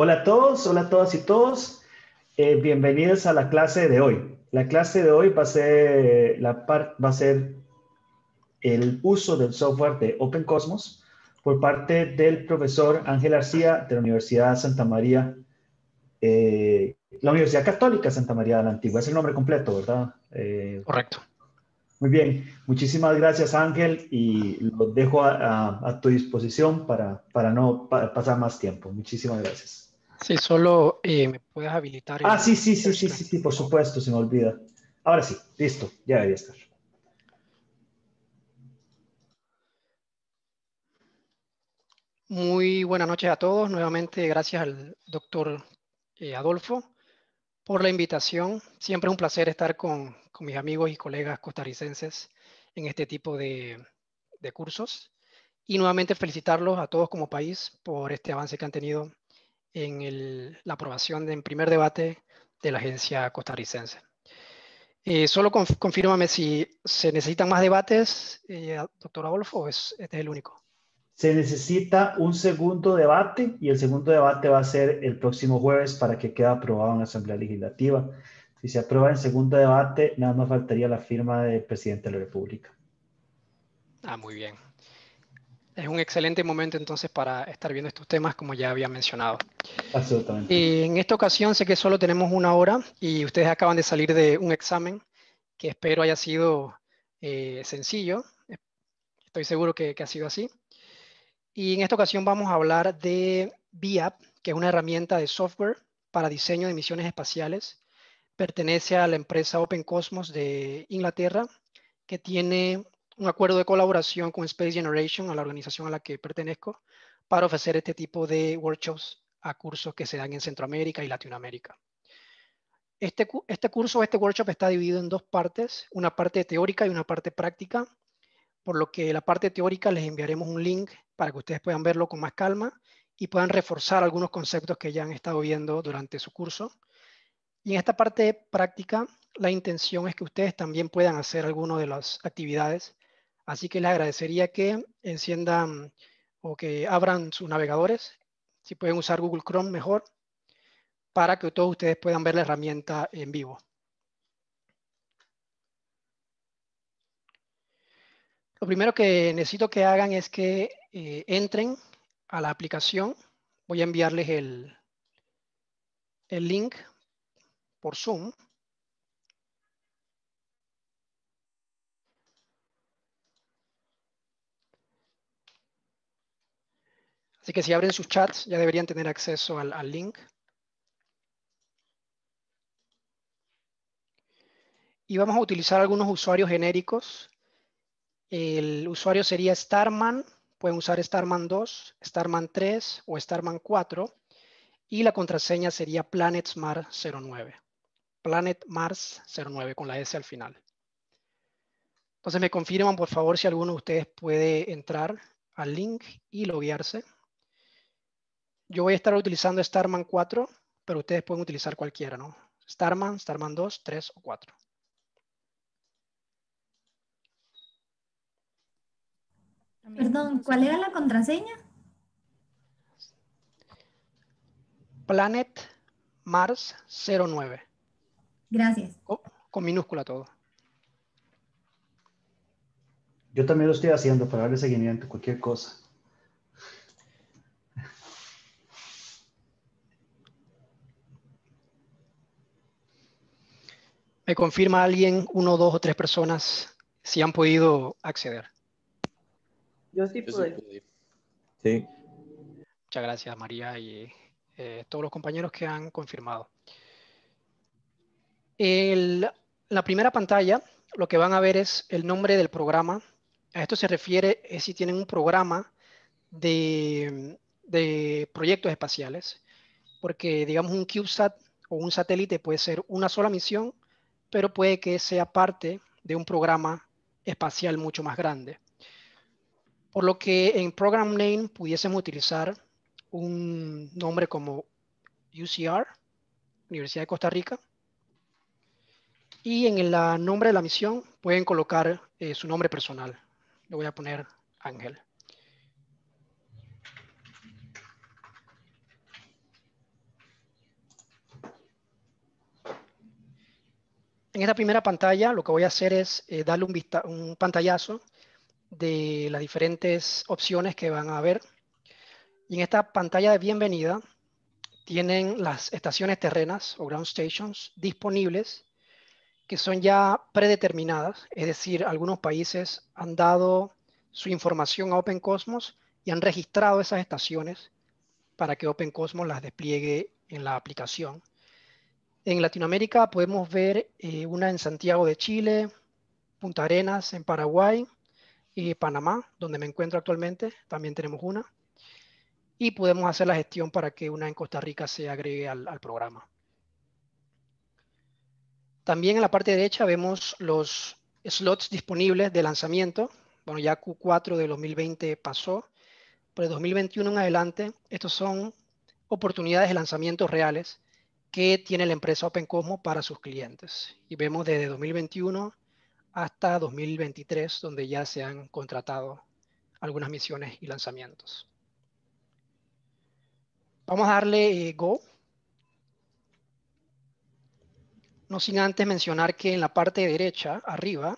Hola a todos, hola a todas y todos. Eh, bienvenidos a la clase de hoy. La clase de hoy va a ser, el uso del software de Open Cosmos por parte del profesor Ángel García de la Universidad Santa María, eh, la Universidad Católica Santa María de la Antigua. Es el nombre completo, ¿verdad? Eh, Correcto. Muy bien, muchísimas gracias Ángel y lo dejo a, tu disposición para, para no pasar más tiempo. Muchísimas gracias. Sí, solo eh, me puedes habilitar. Ah, sí, sí, sí, sí, sí, por supuesto, se me olvida. Ahora sí, listo, ya debería estar. Muy buenas noches a todos. Nuevamente, gracias al doctor eh, Adolfo por la invitación. Siempre es un placer estar con, mis amigos y colegas costarricenses en este tipo de, de cursos. Y nuevamente felicitarlos a todos como país por este avance que han tenido en la aprobación en primer debate de la agencia costarricense. Eh, solo confírmame si se necesitan más debates, eh, doctor Adolfo, o es, este es el único. Se necesita un segundo debate y el segundo debate va a ser el próximo jueves para que quede aprobado en la Asamblea Legislativa. Si se aprueba en segundo debate, nada más faltaría la firma del presidente de la República. Ah, muy bien es un excelente momento entonces para estar viendo estos temas, como ya había mencionado. Absolutamente. Y en esta ocasión sé que solo tenemos una hora y ustedes acaban de salir de un examen que espero haya sido eh, sencillo. Estoy seguro que, ha sido así. Y en esta ocasión vamos a hablar de VIAP, que es una herramienta de software para diseño de misiones espaciales. Pertenece a la empresa Open Cosmos de Inglaterra, que tiene un acuerdo de colaboración con Space Generation, a la organización a la que pertenezco, para ofrecer este tipo de workshops a cursos que se dan en Centroamérica y Latinoamérica. Este, este curso, este workshop está dividido en dos partes, una parte teórica y una parte práctica, por lo que la parte teórica les enviaremos un link para que ustedes puedan verlo con más calma y puedan reforzar algunos conceptos que ya han estado viendo durante su curso. Y en esta parte práctica, la intención es que ustedes también puedan hacer algunas de las actividades Así que les agradecería que enciendan o que abran sus navegadores, si pueden usar Google Chrome mejor, para que todos ustedes puedan ver la herramienta en vivo. Lo primero que necesito que hagan es que eh, entren a la aplicación. Voy a enviarles el link por Zoom. Así que si abren sus chats ya deberían tener acceso al, link. Y vamos a utilizar algunos usuarios genéricos. El usuario sería Starman. Pueden usar Starman 2, Starman 3 o Starman 4. Y la contraseña sería PlanetMars09. PlanetMars09 con la S al final. Entonces me confirman por favor si alguno de ustedes puede entrar al link y loguearse. Yo voy a estar utilizando Starman 4, pero ustedes pueden utilizar cualquiera, ¿no? Starman, Starman 2, 3 o 4. Perdón, ¿cuál era la contraseña? Planet Mars 09. Gracias. con minúscula todo. Yo también lo estoy haciendo para darle seguimiento, cualquier cosa. ¿Me confirma alguien, uno, dos o tres personas, si han podido acceder? Yo sí pude. Sí. Muchas gracias, María, y eh, todos los compañeros que han confirmado. En la primera pantalla, lo que van a ver es el nombre del programa. A esto se refiere si tienen un programa de, de proyectos espaciales, porque digamos un CubeSat o un satélite puede ser una sola misión pero puede que sea parte de un programa espacial mucho más grande. Por lo que en Program Name pudiésemos utilizar un nombre como UCR, Universidad de Costa Rica, y en el nombre de la misión pueden colocar eh, su nombre personal. Le voy a poner Ángel. En esta primera pantalla lo que voy a hacer es eh, darle un, un pantallazo de las diferentes opciones que van a ver. Y en esta pantalla de bienvenida tienen las estaciones terrenas o ground stations disponibles que son ya predeterminadas, es decir, algunos países han dado su información a Open Cosmos y han registrado esas estaciones para que Open Cosmos las despliegue en la aplicación. En Latinoamérica podemos ver eh, una en Santiago de Chile, Punta Arenas en Paraguay y Panamá, donde me encuentro actualmente, también tenemos una. Y podemos hacer la gestión para que una en Costa Rica se agregue al, programa. También en la parte derecha vemos los slots disponibles de lanzamiento. Bueno, ya Q4 de 2020 pasó, pero de 2021 en adelante, estos son oportunidades de lanzamiento reales que tiene la empresa OpenCosmo para sus clientes. Y vemos desde 2021 hasta 2023, donde ya se han contratado algunas misiones y lanzamientos. Vamos a darle eh, Go. No sin antes mencionar que en la parte derecha, arriba,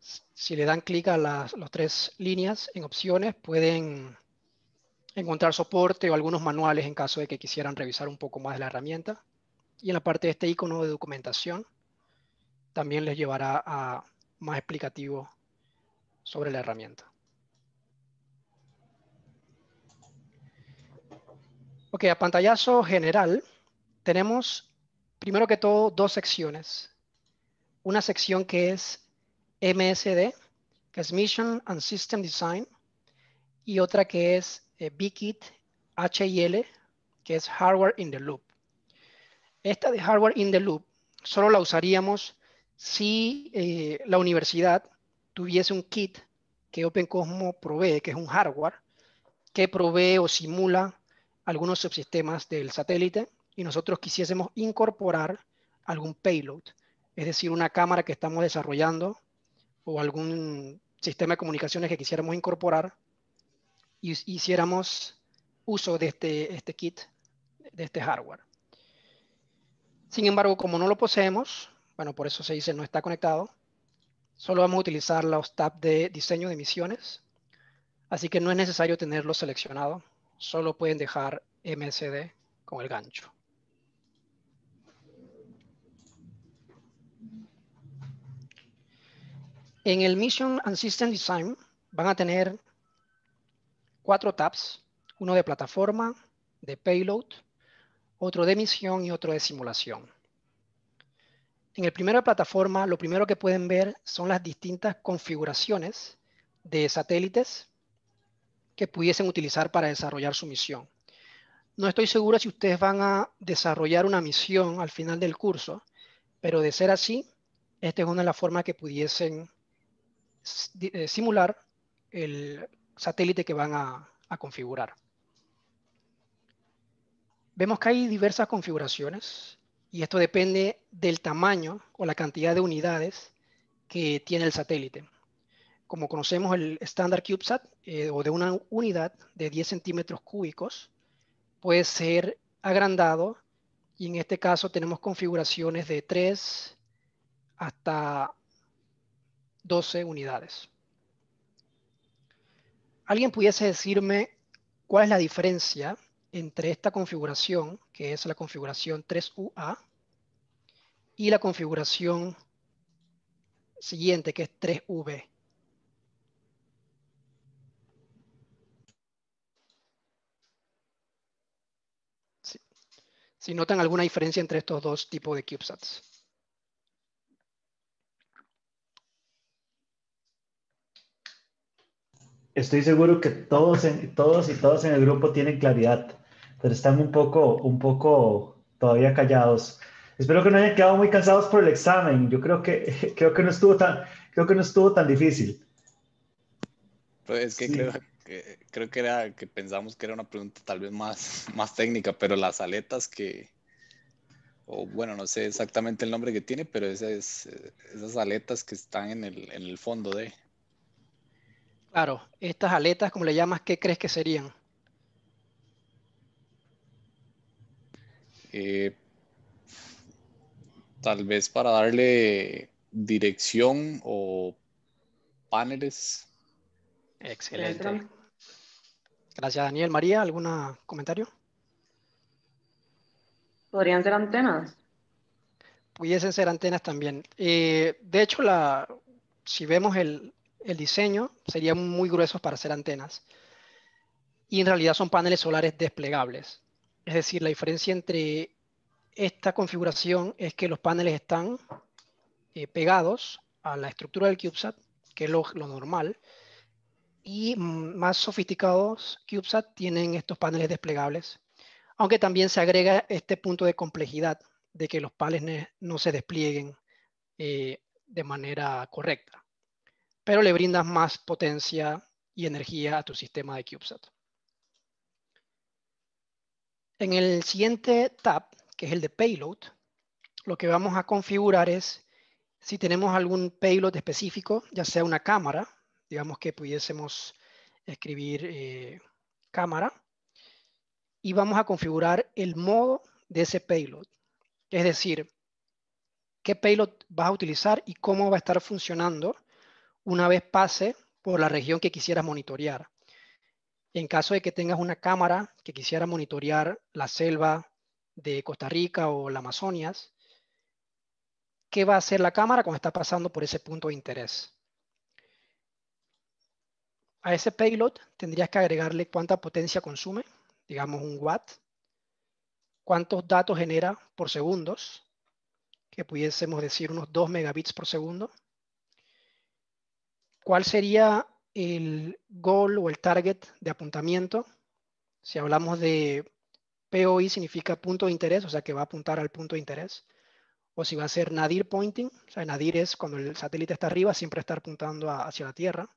si le dan clic a las, las tres líneas en opciones, pueden encontrar soporte o algunos manuales en caso de que quisieran revisar un poco más de la herramienta. Y en la parte de este icono de documentación también les llevará a más explicativo sobre la herramienta. Ok, a pantallazo general tenemos primero que todo dos secciones. Una sección que es MSD, que es Mission and System Design, y otra que es eh, Bkit HIL, que es Hardware in the Loop. Esta de Hardware in the Loop solo la usaríamos si eh, la universidad tuviese un kit que OpenCosmo provee, que es un hardware, que provee o simula algunos subsistemas del satélite y nosotros quisiésemos incorporar algún payload, es decir, una cámara que estamos desarrollando o algún sistema de comunicaciones que quisiéramos incorporar hiciéramos uso de este, este kit, de este hardware. Sin embargo, como no lo poseemos, bueno, por eso se dice no está conectado, solo vamos a utilizar los tabs de diseño de misiones, así que no es necesario tenerlo seleccionado, solo pueden dejar MSD con el gancho. En el Mission and System Design van a tener cuatro tabs, uno de plataforma, de payload, otro de misión y otro de simulación. En el primero de plataforma, lo primero que pueden ver son las distintas configuraciones de satélites que pudiesen utilizar para desarrollar su misión. No estoy segura si ustedes van a desarrollar una misión al final del curso, pero de ser así, esta es una de las formas que pudiesen eh, simular el satélite que van a, configurar. Vemos que hay diversas configuraciones y esto depende del tamaño o la cantidad de unidades que tiene el satélite. Como conocemos el estándar CubeSat eh, o de una unidad de 10 centímetros cúbicos puede ser agrandado y en este caso tenemos configuraciones de 3 hasta 12 unidades alguien pudiese decirme cuál es la diferencia entre esta configuración, que es la configuración 3UA, y la configuración siguiente, que es 3V. Si notan alguna diferencia entre estos dos tipos de CubeSats. estoy seguro que todos, en, todos y todas en el grupo tienen claridad, pero están un poco, un poco todavía callados. Espero que no hayan quedado muy cansados por el examen. Yo creo que, creo que, no, estuvo tan, creo que no estuvo tan difícil. Pues, es que creo, que era que pensamos que era una pregunta tal vez más, más técnica, pero las aletas que, o bueno, no sé exactamente el nombre que tiene, pero eh, esas aletas que están en el fondo de... Claro, estas aletas, como le llamas, ¿qué crees que serían? Eh, tal vez para darle dirección o paneles. Excelente. Gracias, Daniel. María, ¿algún comentario? Podrían ser antenas. Pudiesen ser antenas también. Eh, de hecho, la, si vemos el, el diseño, sería muy gruesos para hacer antenas. Y en realidad son paneles solares desplegables. Es decir, la diferencia entre esta configuración es que los paneles están eh, pegados a la estructura del CubeSat, que es lo, normal, y más sofisticados CubeSat tienen estos paneles desplegables, aunque también se agrega este punto de complejidad de que los paneles no se desplieguen eh, de manera correcta pero le brindas más potencia y energía a tu sistema de CubeSat. En el siguiente tab, que es el de payload, lo que vamos a configurar es si tenemos algún payload específico, ya sea una cámara, digamos que pudiésemos escribir eh, cámara, y vamos a configurar el modo de ese payload. Es decir, qué payload vas a utilizar y cómo va a estar funcionando una vez pase por la región que quisieras monitorear. En caso de que tengas una cámara que quisiera monitorear la selva de Costa Rica o la Amazonias, ¿qué va a hacer la cámara cuando está pasando por ese punto de interés? A ese payload tendrías que agregarle cuánta potencia consume, digamos un watt, cuántos datos genera por segundos, que pudiésemos decir unos 2 megabits por segundo, ¿Cuál sería el goal o el target de apuntamiento? Si hablamos de POI significa punto de interés, o sea que va a apuntar al punto de interés. O si va a ser nadir pointing, o sea, nadir es cuando el satélite está arriba, siempre estar apuntando hacia la Tierra.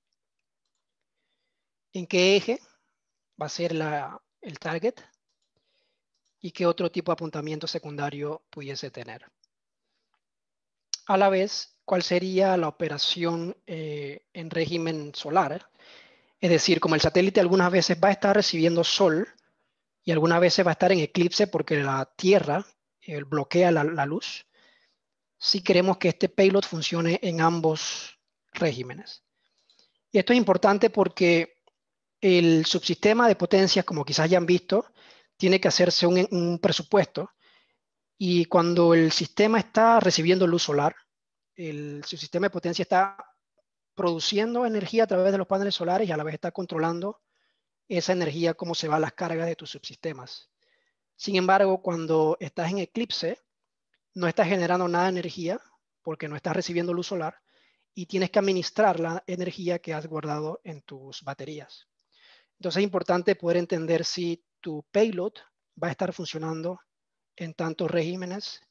¿En qué eje va a ser el target? ¿Y qué otro tipo de apuntamiento secundario pudiese tener? A la vez, cuál sería la operación eh, en régimen solar. ¿eh? Es decir, como el satélite algunas veces va a estar recibiendo sol y algunas veces va a estar en eclipse porque la Tierra eh, bloquea la, luz, si queremos que este payload funcione en ambos regímenes. Y esto es importante porque el subsistema de potencias, como quizás ya han visto, tiene que hacerse un presupuesto. Y cuando el sistema está recibiendo luz solar, el, su sistema de potencia está produciendo energía a través de los paneles solares y a la vez está controlando esa energía, cómo se va las cargas de tus subsistemas. Sin embargo, cuando estás en eclipse, no estás generando nada de energía porque no estás recibiendo luz solar y tienes que administrar la energía que has guardado en tus baterías. Entonces es importante poder entender si tu payload va a estar funcionando en tantos regímenes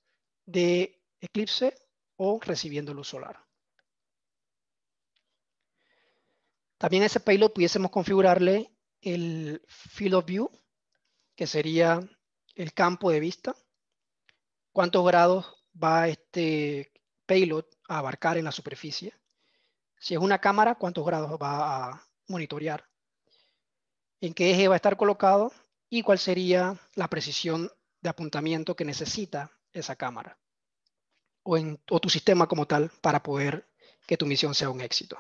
de eclipse o recibiendo luz solar. También a ese payload pudiésemos configurarle el field of view, que sería el campo de vista, cuántos grados va este payload a abarcar en la superficie. Si es una cámara, cuántos grados va a monitorear, en qué eje va a estar colocado y cuál sería la precisión de apuntamiento que necesita esa cámara o, en, tu sistema como tal para poder que tu misión sea un éxito.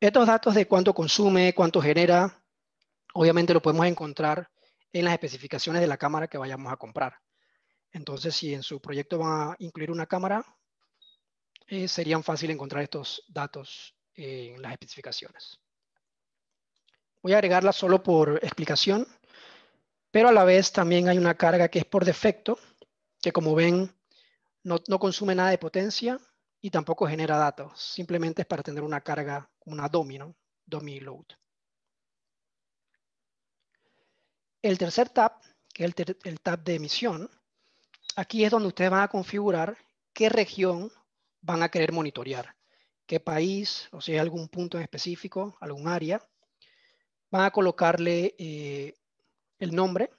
Estos datos de cuánto consume, cuánto genera, obviamente lo podemos encontrar en las especificaciones de la cámara que vayamos a comprar. Entonces, si en su proyecto van a incluir una cámara, eh, serían fácil encontrar estos datos en las especificaciones. Voy a agregarla solo por explicación, pero a la vez también hay una carga que es por defecto, que como ven, no, consume nada de potencia y tampoco genera datos. Simplemente es para tener una carga, una DOMI, ¿no? load. El tercer tab, que es el, tab de emisión, aquí es donde ustedes van a configurar qué región van a querer monitorear. Qué país, o si sea, hay algún punto en específico, algún área. Van a colocarle eh, el nombre,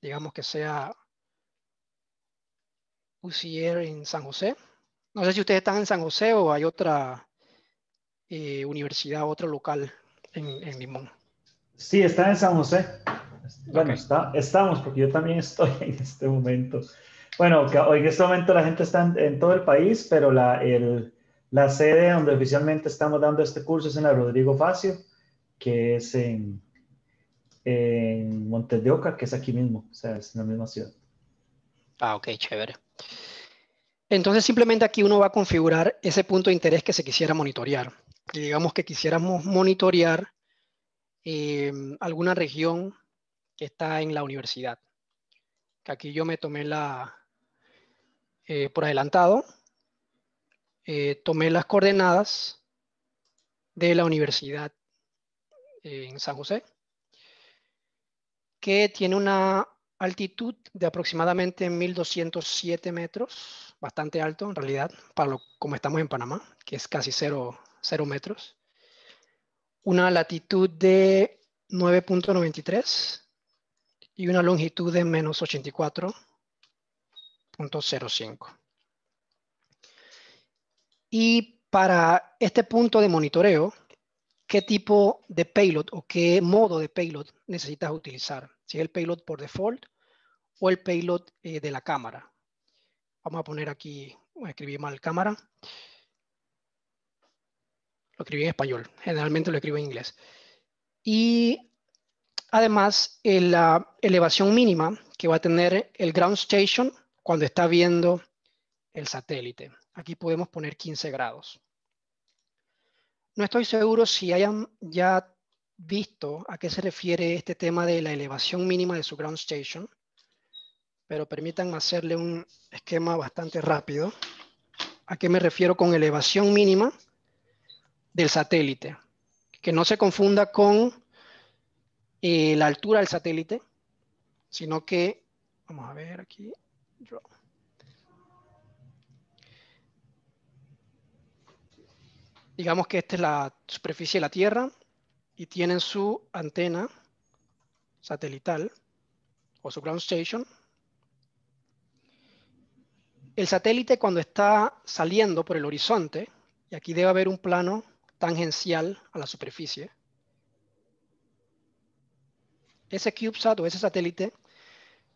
digamos que sea UCR en San José. No sé si ustedes están en San José o hay otra eh, universidad, otro local en, Limón. Sí, está en San José. Bueno, está, estamos, porque yo también estoy en este momento. Bueno, hoy en este momento la gente está en, todo el país, pero la, sede donde oficialmente estamos dando este curso es en la Rodrigo Facio, que es en, en Montes de Oca, que es aquí mismo, o sea, es en la misma ciudad. Ah, ok, chévere. Entonces simplemente aquí uno va a configurar ese punto de interés que se quisiera monitorear. digamos que quisiéramos monitorear eh, alguna región que está en la universidad. Que aquí yo me tomé la, eh, por adelantado, eh, tomé las coordenadas de la universidad en San José, que tiene una altitud de aproximadamente 1207 metros, bastante alto en realidad, para lo, como estamos en Panamá, que es casi 0 metros. Una latitud de 9.93 y una longitud de menos 84.05. Y para este punto de monitoreo, ¿qué tipo de payload o qué modo de payload necesitas utilizar? Si es el payload por default o el payload eh, de la cámara. Vamos a poner aquí, escribí mal cámara. Lo escribí en español, generalmente lo escribo en inglés. Y además, la elevación mínima que va a tener el ground station cuando está viendo el satélite. Aquí podemos poner 15 grados. No estoy seguro si hayan ya visto a qué se refiere este tema de la elevación mínima de su ground station pero permítanme hacerle un esquema bastante rápido. ¿A qué me refiero con elevación mínima del satélite? Que no se confunda con eh, la altura del satélite, sino que, vamos a ver aquí, digamos que esta es la superficie de la Tierra y tienen su antena satelital o su ground station el satélite cuando está saliendo por el horizonte, y aquí debe haber un plano tangencial a la superficie, ese CubeSat o ese satélite,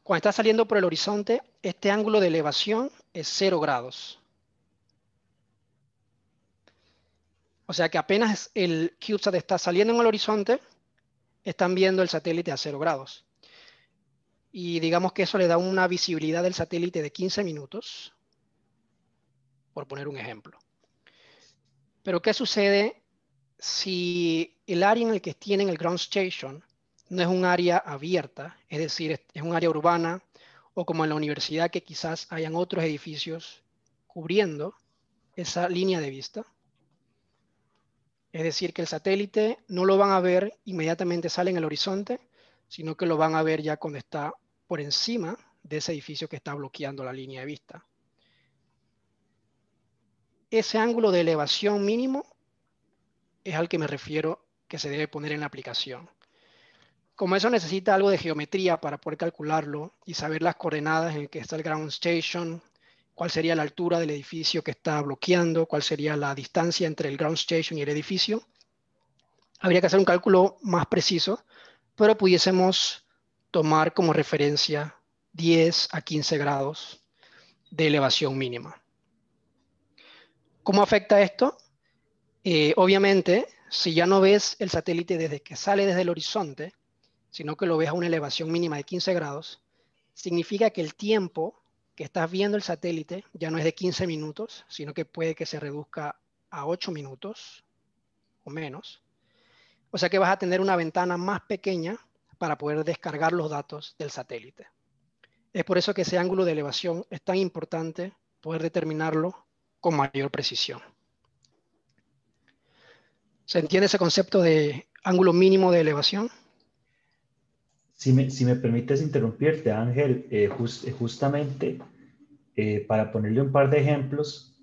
cuando está saliendo por el horizonte, este ángulo de elevación es 0 grados. O sea que apenas el CubeSat está saliendo en el horizonte, están viendo el satélite a cero grados y digamos que eso le da una visibilidad del satélite de 15 minutos, por poner un ejemplo. Pero ¿qué sucede si el área en el que tienen el ground station no es un área abierta, es decir, es un área urbana o como en la universidad que quizás hayan otros edificios cubriendo esa línea de vista? Es decir, que el satélite no lo van a ver inmediatamente, sale en el horizonte, sino que lo van a ver ya cuando está por encima de ese edificio que está bloqueando la línea de vista. Ese ángulo de elevación mínimo es al que me refiero que se debe poner en la aplicación. Como eso necesita algo de geometría para poder calcularlo y saber las coordenadas en que está el ground station, cuál sería la altura del edificio que está bloqueando, cuál sería la distancia entre el ground station y el edificio, habría que hacer un cálculo más preciso pero pudiésemos tomar como referencia 10 a 15 grados de elevación mínima. ¿Cómo afecta esto? Eh, obviamente, si ya no ves el satélite desde que sale desde el horizonte, sino que lo ves a una elevación mínima de 15 grados, significa que el tiempo que estás viendo el satélite ya no es de 15 minutos, sino que puede que se reduzca a 8 minutos o menos. O sea que vas a tener una ventana más pequeña para poder descargar los datos del satélite. Es por eso que ese ángulo de elevación es tan importante poder determinarlo con mayor precisión. ¿Se entiende ese concepto de ángulo mínimo de elevación? Si me, permites interrumpirte, Ángel, eh, eh, justamente eh, para ponerle un par de ejemplos,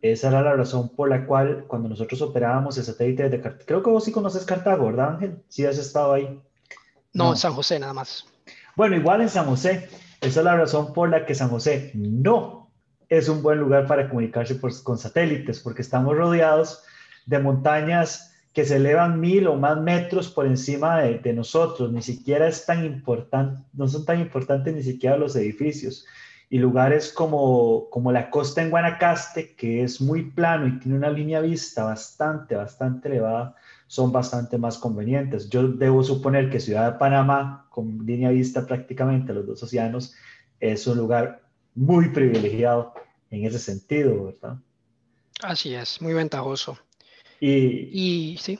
esa era la razón por la cual cuando nosotros operábamos el satélite de Cartago, creo que vos sí conoces Cartago, ¿verdad Ángel? Sí has estado ahí. No, San José nada más. Bueno, igual en San José. Esa es la razón por la que San José no es un buen lugar para comunicarse con satélites, porque estamos rodeados de montañas que se elevan mil o más metros por encima de, de nosotros. Ni siquiera es tan importante, no son tan importantes ni siquiera los edificios y lugares como, como la costa en Guanacaste, que es muy plano y tiene una línea vista bastante, bastante elevada, son bastante más convenientes. Yo debo suponer que Ciudad de Panamá, con línea vista prácticamente a los dos océanos, es un lugar muy privilegiado en ese sentido, ¿verdad? Así es, muy ventajoso. Y, y sí.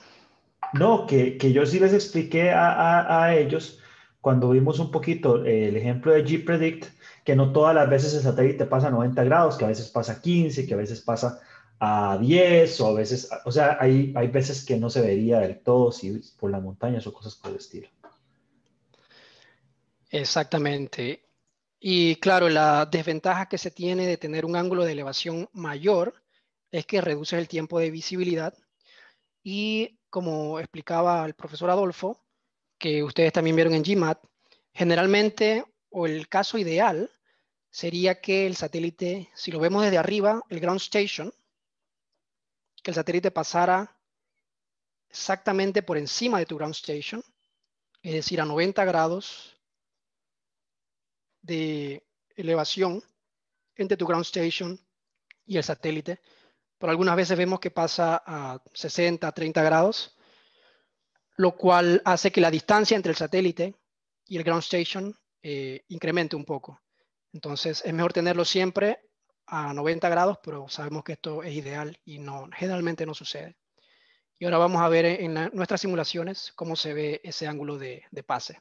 No, que, que, yo sí les expliqué a, a, a ellos cuando vimos un poquito el ejemplo de G-Predict, que no todas las veces el satélite pasa a 90 grados, que a veces pasa a 15, que a veces pasa a 10 o a veces, o sea, hay, hay veces que no se vería del todo si por las montañas o cosas por el estilo. Exactamente. Y claro, la desventaja que se tiene de tener un ángulo de elevación mayor es que reduce el tiempo de visibilidad y como explicaba el profesor Adolfo, que ustedes también vieron en GMAT, generalmente o el caso ideal sería que el satélite, si lo vemos desde arriba, el ground station, que el satélite pasara exactamente por encima de tu ground station, es decir, a 90 grados de elevación entre tu ground station y el satélite. Pero algunas veces vemos que pasa a 60, 30 grados, lo cual hace que la distancia entre el satélite y el ground station eh, incremente un poco. Entonces es mejor tenerlo siempre a 90 grados, pero sabemos que esto es ideal y no, generalmente no sucede. Y ahora vamos a ver en nuestras simulaciones cómo se ve ese ángulo de, pase.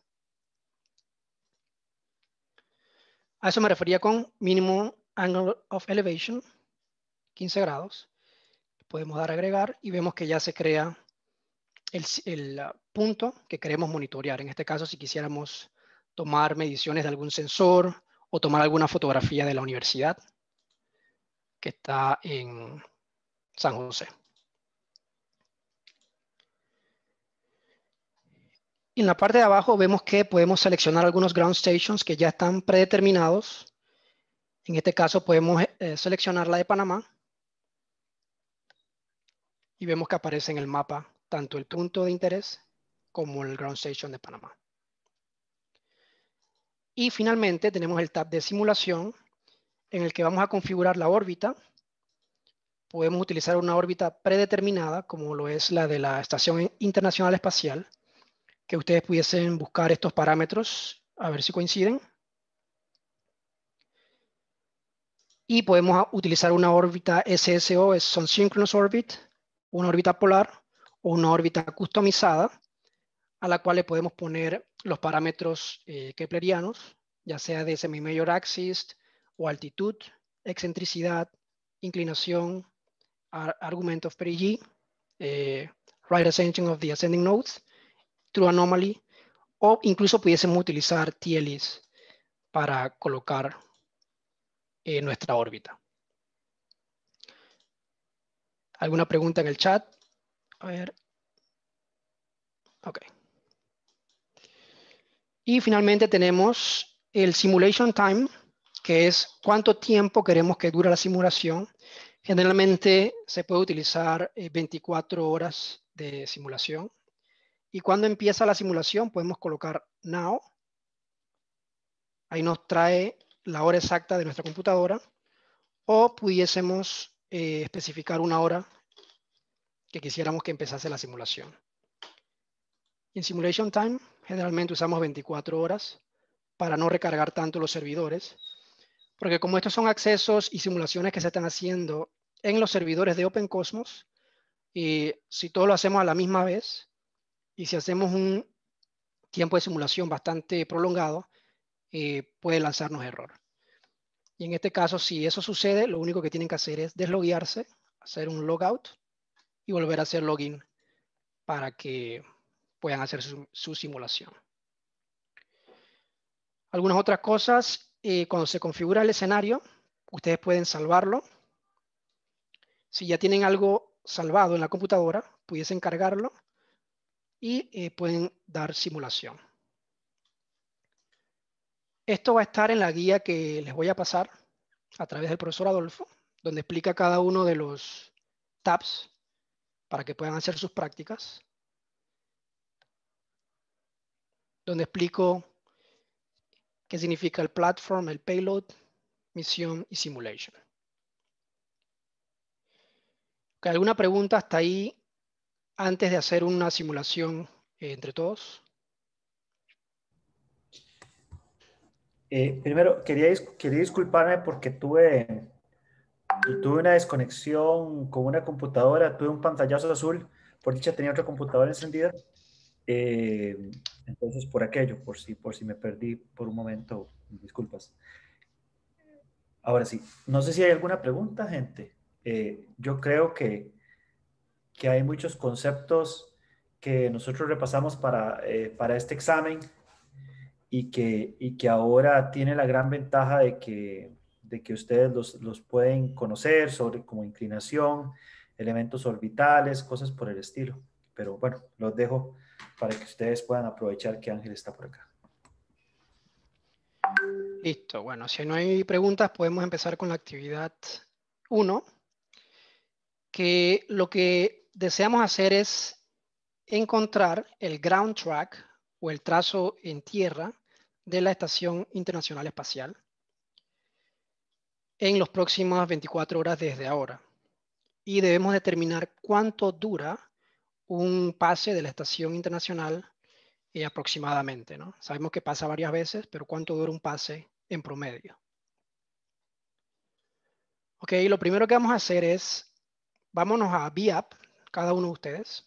A eso me refería con mínimo angle of elevation, 15 grados. Podemos dar agregar y vemos que ya se crea el uh, punto que queremos monitorear. En este caso, si quisiéramos tomar mediciones de algún sensor o tomar alguna fotografía de la universidad que está en San José. en la parte de abajo vemos que podemos seleccionar algunos ground stations que ya están predeterminados. En este caso podemos eh, seleccionar la de Panamá. Y vemos que aparece en el mapa tanto el punto de interés como el ground station de Panamá. Y finalmente tenemos el tab de simulación en el que vamos a configurar la órbita. Podemos utilizar una órbita predeterminada como lo es la de la Estación Internacional Espacial que ustedes pudiesen buscar estos parámetros a ver si coinciden. Y podemos utilizar una órbita SSO, es Synchronous Orbit, una órbita polar o una órbita customizada a la cual le podemos poner los parámetros eh, keplerianos, ya sea de semi-major axis o altitud, excentricidad, inclinación, argument of perigee, eh, right ascension of the ascending nodes, true anomaly, o incluso pudiésemos utilizar TLIs para colocar eh, nuestra órbita. ¿Alguna pregunta en el chat? A ver. Okay. Y finalmente tenemos el simulation time, que es cuánto tiempo queremos que dure la simulación. Generalmente se puede utilizar 24 eh, horas de simulación. Y cuando empieza la simulación podemos colocar now. Ahí nos trae la hora exacta de nuestra computadora. O pudiésemos eh, especificar una hora que quisiéramos que empezase la simulación. En simulation time Generalmente usamos 24 horas para no recargar tanto los servidores, porque como estos son accesos y simulaciones que se están haciendo en los servidores de OpenCosmos, y si todo lo hacemos a la misma vez, y si hacemos un tiempo de simulación bastante prolongado, eh, puede lanzarnos error. Y en este caso, si eso sucede, lo único que tienen que hacer es desloguearse, hacer un logout y volver a hacer login para que puedan hacer su, simulación. Algunas otras cosas, eh, cuando se configura el escenario, ustedes pueden salvarlo. Si ya tienen algo salvado en la computadora, pudiesen cargarlo y eh, pueden dar simulación. Esto va a estar en la guía que les voy a pasar a través del profesor Adolfo, donde explica cada uno de los tabs para que puedan hacer sus prácticas. donde explico qué significa el platform, el payload, misión y simulation. ¿Alguna pregunta hasta ahí antes de hacer una simulación eh, entre todos? Eh, primero, quería, quería, disculparme porque tuve, tuve una desconexión con una computadora, tuve un pantallazo azul, por dicha tenía otra computadora encendida. Eh, entonces, por aquello, por si, por si me perdí por un momento, disculpas. Ahora sí, no sé si hay alguna pregunta, gente. Eh, yo creo que, hay muchos conceptos que nosotros repasamos para, eh, para este examen y que, y que ahora tiene la gran ventaja de que, de que ustedes los, los pueden conocer sobre como inclinación, elementos orbitales, cosas por el estilo. Pero bueno, los dejo para que ustedes puedan aprovechar que Ángel está por acá. Listo, bueno, si no hay preguntas podemos empezar con la actividad 1, que lo que deseamos hacer es encontrar el ground track o el trazo en tierra de la Estación Internacional Espacial en las próximas 24 horas desde ahora. Y debemos determinar cuánto dura un pase de la estación internacional y eh, aproximadamente. ¿no? Sabemos que pasa varias veces, pero ¿cuánto dura un pase en promedio? Ok, lo primero que vamos a hacer es, vámonos a VApp, cada uno de ustedes.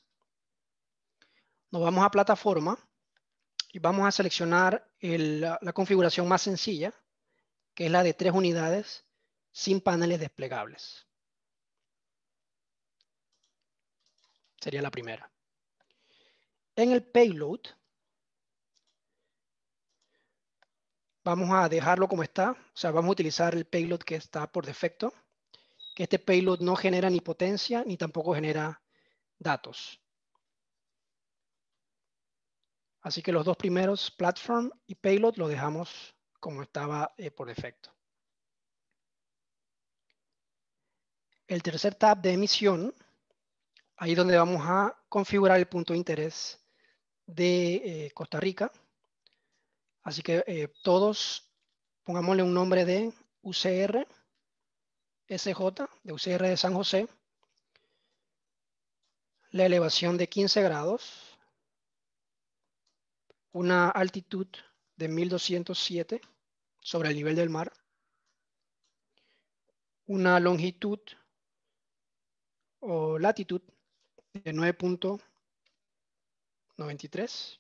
Nos vamos a plataforma y vamos a seleccionar la configuración más sencilla, que es la de tres unidades sin paneles desplegables. Sería la primera. En el payload, vamos a dejarlo como está. O sea, vamos a utilizar el payload que está por defecto. Que este payload no genera ni potencia ni tampoco genera datos. Así que los dos primeros, platform y payload, lo dejamos como estaba eh, por defecto. El tercer tab de emisión Ahí es donde vamos a configurar el punto de interés de eh, Costa Rica. Así que eh, todos pongámosle un nombre de UCR, SJ, de UCR de San José. La elevación de 15 grados. Una altitud de 1207 sobre el nivel del mar. Una longitud o latitud de 9.93,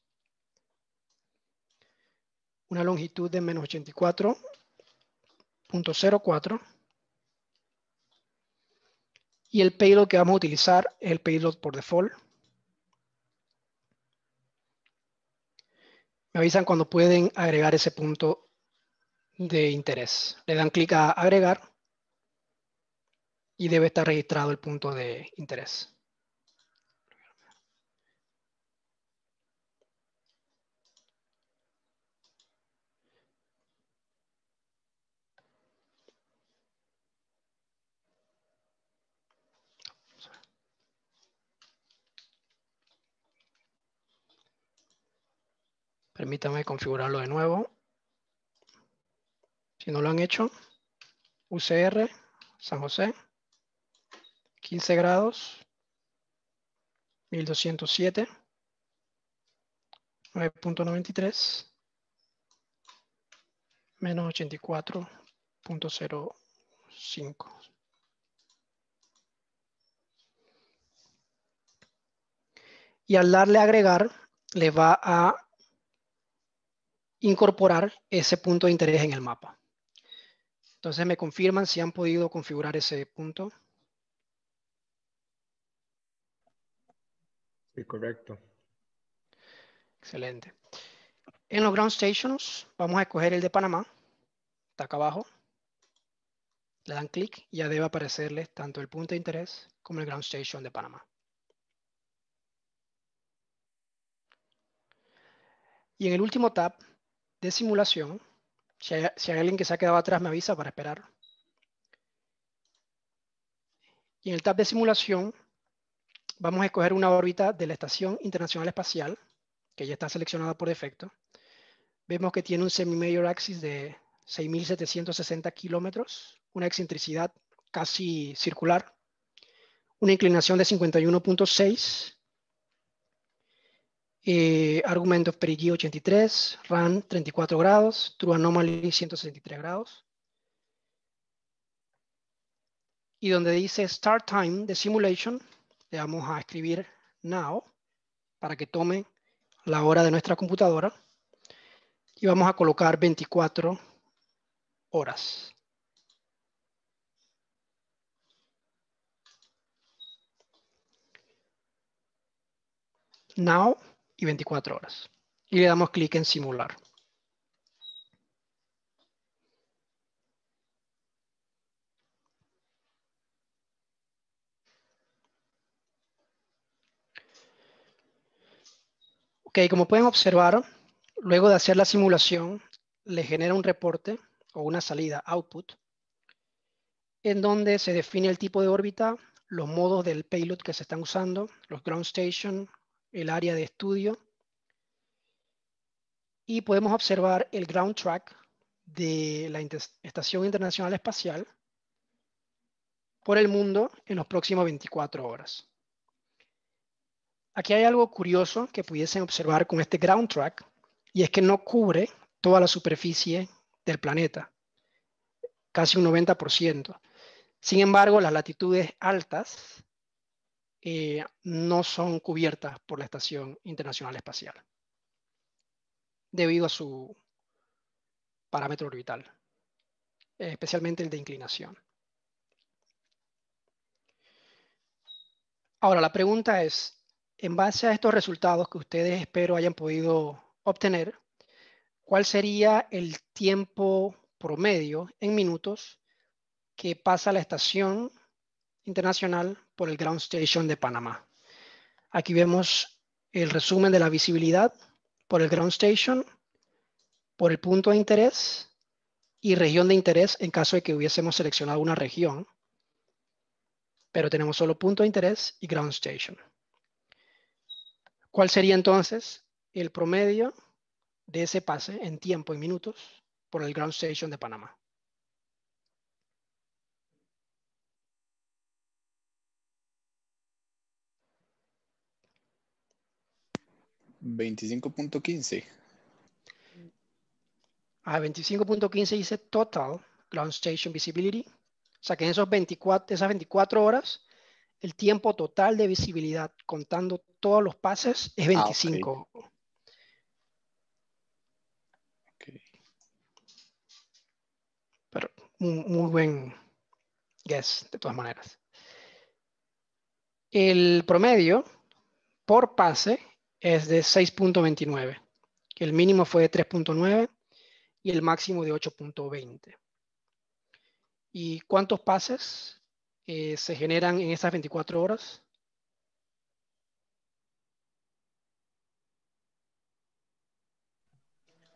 una longitud de menos 84.04 y el payload que vamos a utilizar es el payload por default. Me avisan cuando pueden agregar ese punto de interés. Le dan clic a agregar y debe estar registrado el punto de interés. Permítame configurarlo de nuevo. Si no lo han hecho, UCR, San José, 15 grados, 1207, 9.93, menos 84.05. Y al darle agregar, le va a incorporar ese punto de interés en el mapa. Entonces me confirman si han podido configurar ese punto. Sí, correcto. Excelente. En los ground stations vamos a escoger el de Panamá. Está acá abajo. Le dan clic y ya debe aparecerles tanto el punto de interés como el ground station de Panamá. Y en el último tab de simulación. Si hay, alguien que se ha quedado atrás, me avisa para esperar. Y en el tab de simulación, vamos a escoger una órbita de la Estación Internacional Espacial, que ya está seleccionada por defecto. Vemos que tiene un semi-major axis de 6.760 kilómetros, una excentricidad casi circular, una inclinación de 51.6 eh, Argument Perigee 83, run 34 grados, True Anomaly 163 grados. Y donde dice Start Time de Simulation, le vamos a escribir Now para que tome la hora de nuestra computadora. Y vamos a colocar 24 horas. Now y 24 horas. Y le damos clic en simular. Ok, como pueden observar, luego de hacer la simulación, le genera un reporte o una salida output en donde se define el tipo de órbita, los modos del payload que se están usando, los ground station, el área de estudio y podemos observar el ground track de la Estación Internacional Espacial por el mundo en los próximos 24 horas. Aquí hay algo curioso que pudiesen observar con este ground track y es que no cubre toda la superficie del planeta, casi un 90%. Sin embargo, las latitudes altas eh, no son cubiertas por la Estación Internacional Espacial debido a su parámetro orbital, especialmente el de inclinación. Ahora, la pregunta es, en base a estos resultados que ustedes espero hayan podido obtener, ¿cuál sería el tiempo promedio en minutos que pasa la estación internacional por el Ground Station de Panamá. Aquí vemos el resumen de la visibilidad por el Ground Station, por el punto de interés y región de interés en caso de que hubiésemos seleccionado una región. Pero tenemos solo punto de interés y Ground Station. ¿Cuál sería entonces el promedio de ese pase en tiempo y minutos por el Ground Station de Panamá? 25.15. A 25.15 dice total ground station visibility. O sea que en esos 24, esas 24 horas, el tiempo total de visibilidad, contando todos los pases, es 25. Ah, Pero muy buen guess, de todas maneras. El promedio por pase es de 6.29, que el mínimo fue de 3.9 y el máximo de 8.20. ¿Y cuántos pases eh, se generan en estas 24 horas?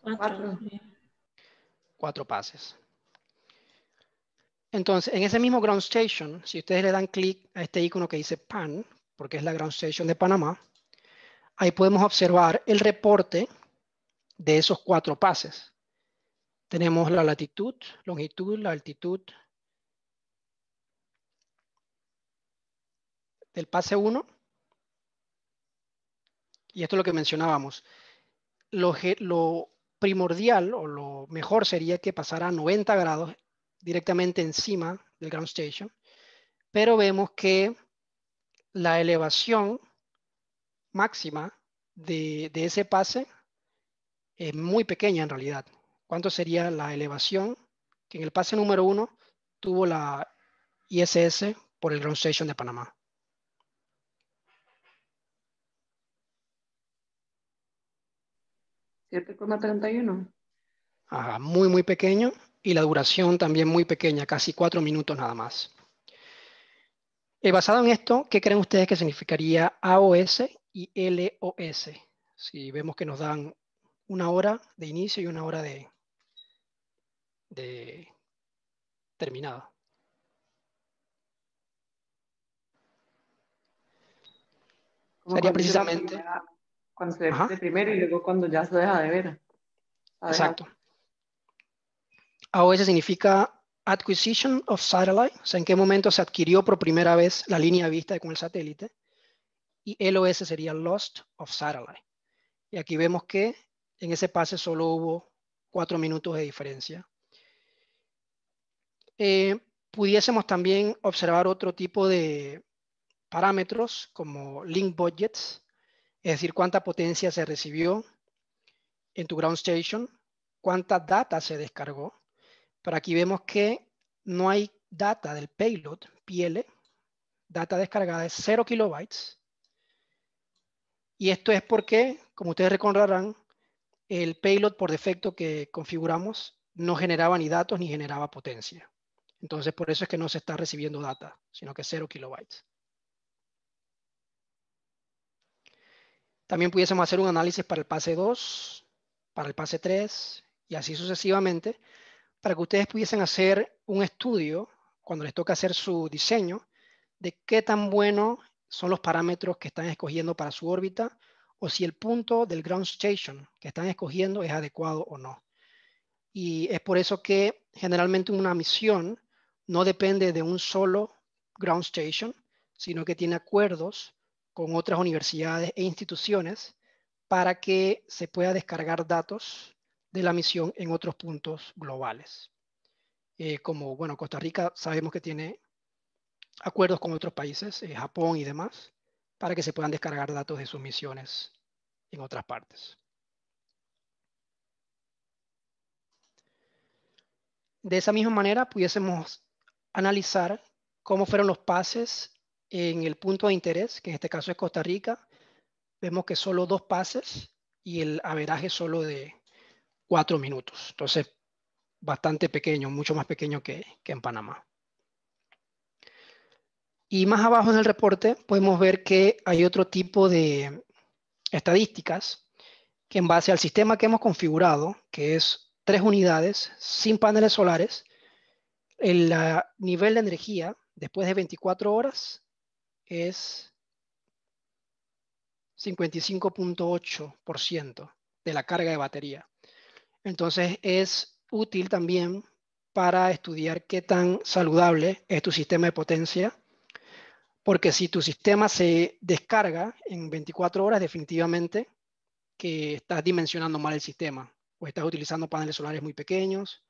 Cuatro. Cuatro pases. Entonces, en ese mismo Ground Station, si ustedes le dan clic a este icono que dice PAN, porque es la Ground Station de Panamá, Ahí podemos observar el reporte de esos cuatro pases. Tenemos la latitud, longitud, la altitud del pase 1. Y esto es lo que mencionábamos. Lo, primordial o lo mejor sería que pasara 90 grados directamente encima del ground station, pero vemos que la elevación máxima de, ese pase es muy pequeña en realidad. ¿Cuánto sería la elevación que en el pase número uno tuvo la ISS por el ground station de Panamá? ¿7,31? muy, muy pequeño. Y la duración también muy pequeña, casi cuatro minutos nada más. Eh, basado en esto, ¿qué creen ustedes que significaría AOS y LOS. Si vemos que nos dan una hora de inicio y una hora de, terminada. Sería precisamente... Cuando se ve primero y luego cuando ya se deja de ver. Exacto. AOS significa Acquisition of Satellite, o sea, en qué momento se adquirió por primera vez la línea de vista con el satélite y LOS sería Lost of Satellite. Y aquí vemos que en ese pase solo hubo cuatro minutos de diferencia. Eh, pudiésemos también observar otro tipo de parámetros como link budgets, es decir, cuánta potencia se recibió en tu ground station, cuánta data se descargó. Pero aquí vemos que no hay data del payload, PL, data descargada es 0 kilobytes, y esto es porque, como ustedes recordarán, el payload por defecto que configuramos no generaba ni datos ni generaba potencia. Entonces, por eso es que no se está recibiendo data, sino que 0 kilobytes. También pudiésemos hacer un análisis para el pase 2, para el pase 3 y así sucesivamente, para que ustedes pudiesen hacer un estudio, cuando les toca hacer su diseño, de qué tan bueno son los parámetros que están escogiendo para su órbita o si el punto del ground station que están escogiendo es adecuado o no. Y es por eso que generalmente una misión no depende de un solo ground station, sino que tiene acuerdos con otras universidades e instituciones para que se pueda descargar datos de la misión en otros puntos globales. Eh, como, bueno, Costa Rica sabemos que tiene acuerdos con otros países, eh, Japón y demás, para que se puedan descargar datos de sus misiones en otras partes. De esa misma manera pudiésemos analizar cómo fueron los pases en el punto de interés, que en este caso es Costa Rica. Vemos que solo dos pases y el averaje solo de cuatro minutos. Entonces, bastante pequeño, mucho más pequeño que en Panamá. Y más abajo en el reporte podemos ver que hay otro tipo de estadísticas que en base al sistema que hemos configurado, que es tres unidades sin paneles solares, el nivel de energía después de 24 horas es 55.8% de la carga de batería. Entonces es útil también para estudiar qué tan saludable es tu sistema de potencia porque si tu sistema se descarga en 24 horas, definitivamente que estás dimensionando mal el sistema. O estás utilizando paneles solares muy pequeños,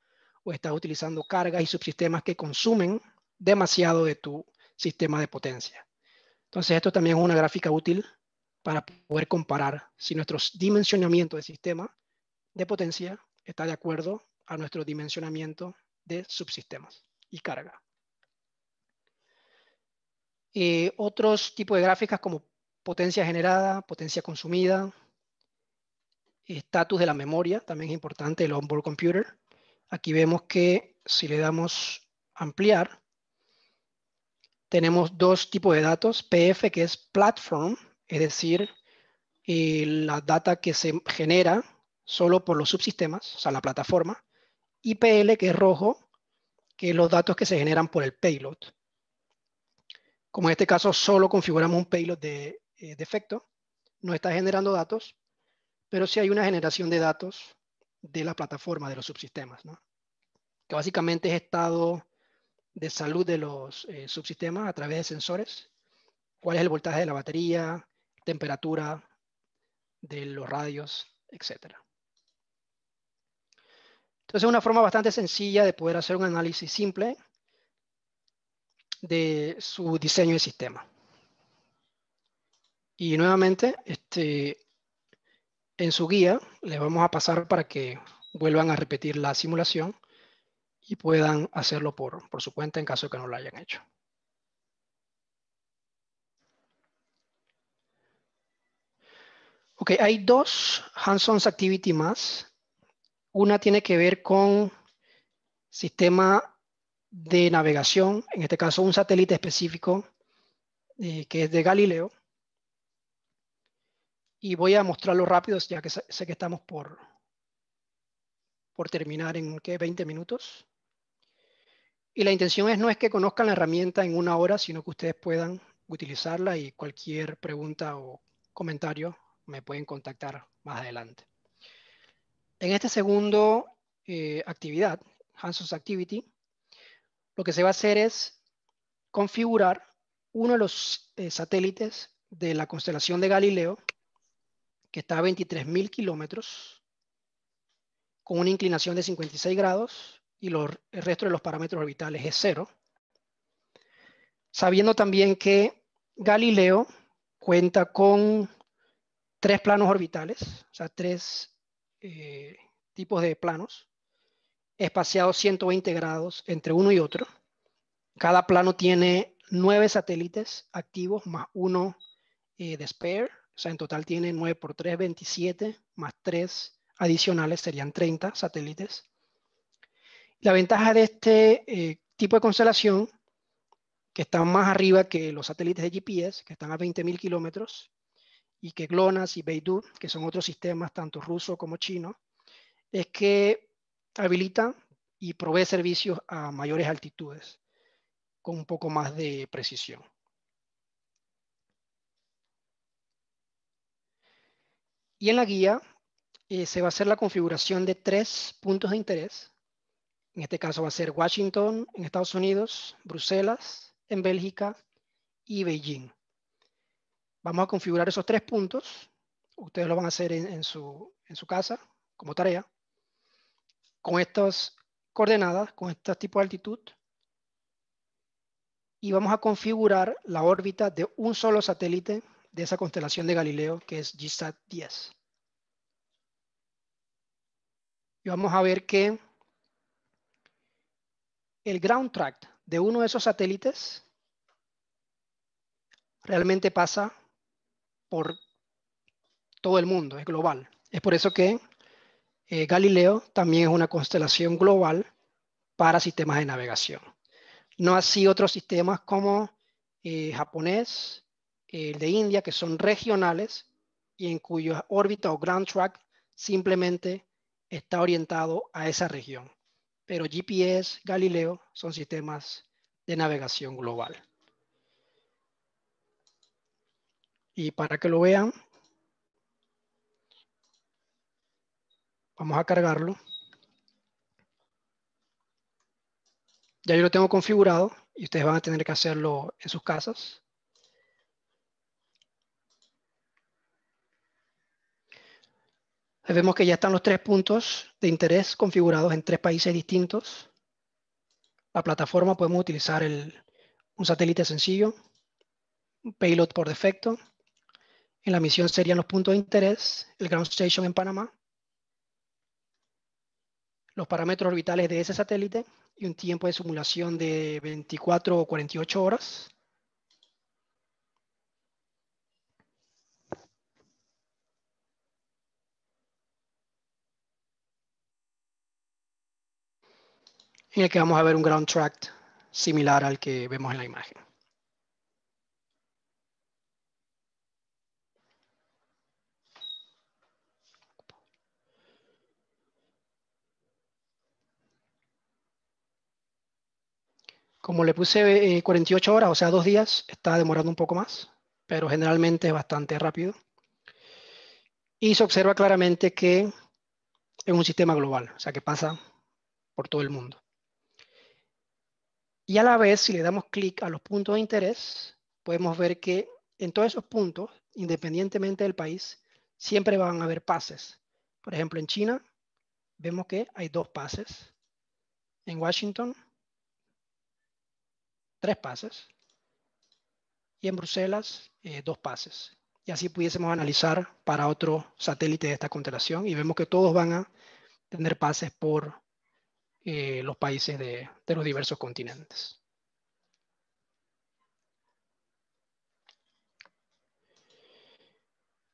o estás utilizando cargas y subsistemas que consumen demasiado de tu sistema de potencia. Entonces, esto también es una gráfica útil para poder comparar si nuestro dimensionamiento de sistema de potencia está de acuerdo a nuestro dimensionamiento de subsistemas y carga. Eh, otros tipos de gráficas como potencia generada, potencia consumida, estatus de la memoria, también es importante el onboard computer. Aquí vemos que si le damos ampliar, tenemos dos tipos de datos, PF que es platform, es decir, eh, la data que se genera solo por los subsistemas, o sea, la plataforma, y PL que es rojo, que es los datos que se generan por el payload. Como en este caso solo configuramos un payload de, eh, defecto, no está generando datos, pero sí hay una generación de datos de la plataforma, de los subsistemas, que básicamente es estado de salud de los eh, subsistemas a través de sensores, cuál es el voltaje de la batería, temperatura de los radios, etc. Entonces, es una forma bastante sencilla de poder hacer un análisis simple de su diseño de sistema. Y nuevamente, este, en su guía le vamos a pasar para que vuelvan a repetir la simulación y puedan hacerlo por, su cuenta en caso de que no lo hayan hecho. Ok, hay dos hands-on activity más. Una tiene que ver con sistema de navegación, en este caso un satélite específico eh, que es de Galileo. Y voy a mostrarlo rápido, ya que sé que estamos por, por terminar en ¿qué? 20 minutos. Y la intención es no es que conozcan la herramienta en una hora, sino que ustedes puedan utilizarla y cualquier pregunta o comentario me pueden contactar más adelante. En esta segunda eh, actividad, hands Activity, lo que se va a hacer es configurar uno de los eh, satélites de la constelación de Galileo, que está a 23.000 kilómetros, con una inclinación de 56 grados, y el resto de los parámetros orbitales es cero. Sabiendo también que Galileo cuenta con tres planos orbitales, o sea, tres eh, tipos de planos, espaciados 120 grados entre uno y otro. Cada plano tiene nueve satélites activos más uno eh, de spare. O sea, en total tiene 9 por 3, 27, más 3 adicionales serían 30 satélites. La ventaja de este eh, tipo de constelación, que está más arriba que los satélites de GPS, que están a 20.000 kilómetros, y que GLONASS y Beidou, que son otros sistemas, tanto ruso como chino, es que habilita y provee servicios a mayores altitudes con un poco más de precisión. Y en la guía eh, se va a hacer la configuración de tres puntos de interés. En este caso va a ser Washington en Estados Unidos, Bruselas en Bélgica y Beijing. Vamos a configurar esos tres puntos. Ustedes lo van a hacer en su casa como tarea con estas coordenadas, con este tipo de altitud, y vamos a configurar la órbita de un solo satélite de esa constelación de Galileo, que es GSAT 10. Y vamos a ver que el ground track de uno de esos satélites realmente pasa por todo el mundo, es global. Es por eso que eh, Galileo también es una constelación global para sistemas de navegación. No así otros sistemas como eh, japonés, eh, el de India, que son regionales y en cuya órbita o ground track simplemente está orientado a esa región. Pero GPS, Galileo son sistemas de navegación global. Y para que lo vean, Vamos a cargarlo. Ya yo lo tengo configurado y ustedes van a tener que hacerlo en sus casas. vemos que ya están los tres puntos de interés configurados en tres países distintos. La plataforma podemos utilizar un satélite sencillo, un payload por defecto. En la misión serían los puntos de interés, el ground station en Panamá los parámetros orbitales de ese satélite y un tiempo de simulación de 24 o 48 horas. en el que vamos a ver un ground track similar al que vemos en la imagen. Como le puse 48 eh, horas, o sea, dos días, está demorando un poco más, pero generalmente es bastante rápido. Y se observa claramente que es un sistema global, o sea, que pasa por todo el mundo. Y a la vez, si le damos clic a los puntos de interés, podemos ver que en todos esos puntos, independientemente del país, siempre van a haber pases. Por ejemplo, en China vemos que hay dos pases. En Washington tres pases y en Bruselas eh, dos pases. Y así pudiésemos analizar para otro satélite de esta constelación y vemos que todos van a tener pases por eh, los países de, los diversos continentes.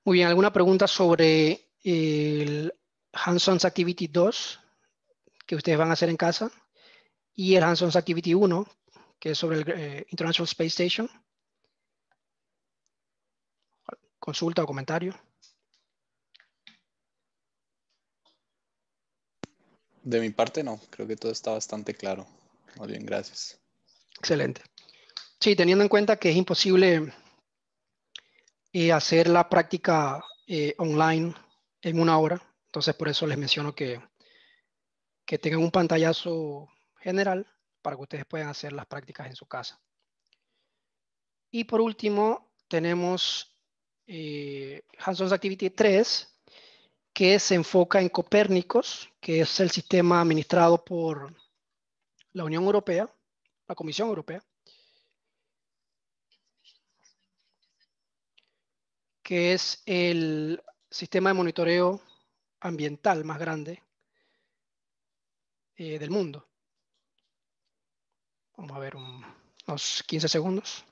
Muy bien, ¿alguna pregunta sobre el Hanson's Activity 2 que ustedes van a hacer en casa y el Hanson's Activity 1 que es sobre el eh, International Space Station. Consulta o comentario. De mi parte no, creo que todo está bastante claro. Muy bien, gracias. Excelente. Sí, teniendo en cuenta que es imposible eh, hacer la práctica eh, online en una hora, entonces por eso les menciono que, que tengan un pantallazo general para que ustedes puedan hacer las prácticas en su casa. Y por último, tenemos eh, Activity 3, que se enfoca en Copérnicos, que es el sistema administrado por la Unión Europea, la Comisión Europea, que es el sistema de monitoreo ambiental más grande eh, del mundo. Vamos a ver unos 15 segundos.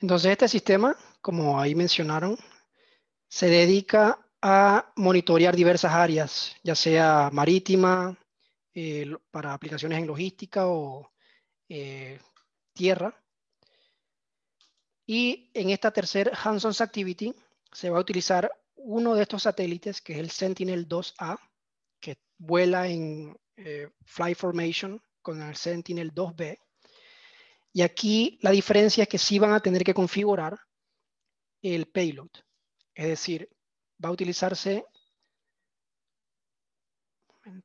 Entonces este sistema, como ahí mencionaron, se dedica a monitorear diversas áreas, ya sea marítima, eh, para aplicaciones en logística o eh, tierra. Y en esta tercera Hanson's Activity se va a utilizar uno de estos satélites, que es el Sentinel-2A, que vuela en eh, Fly Formation con el Sentinel-2B y aquí la diferencia es que sí van a tener que configurar el payload. Es decir, va a utilizarse... Un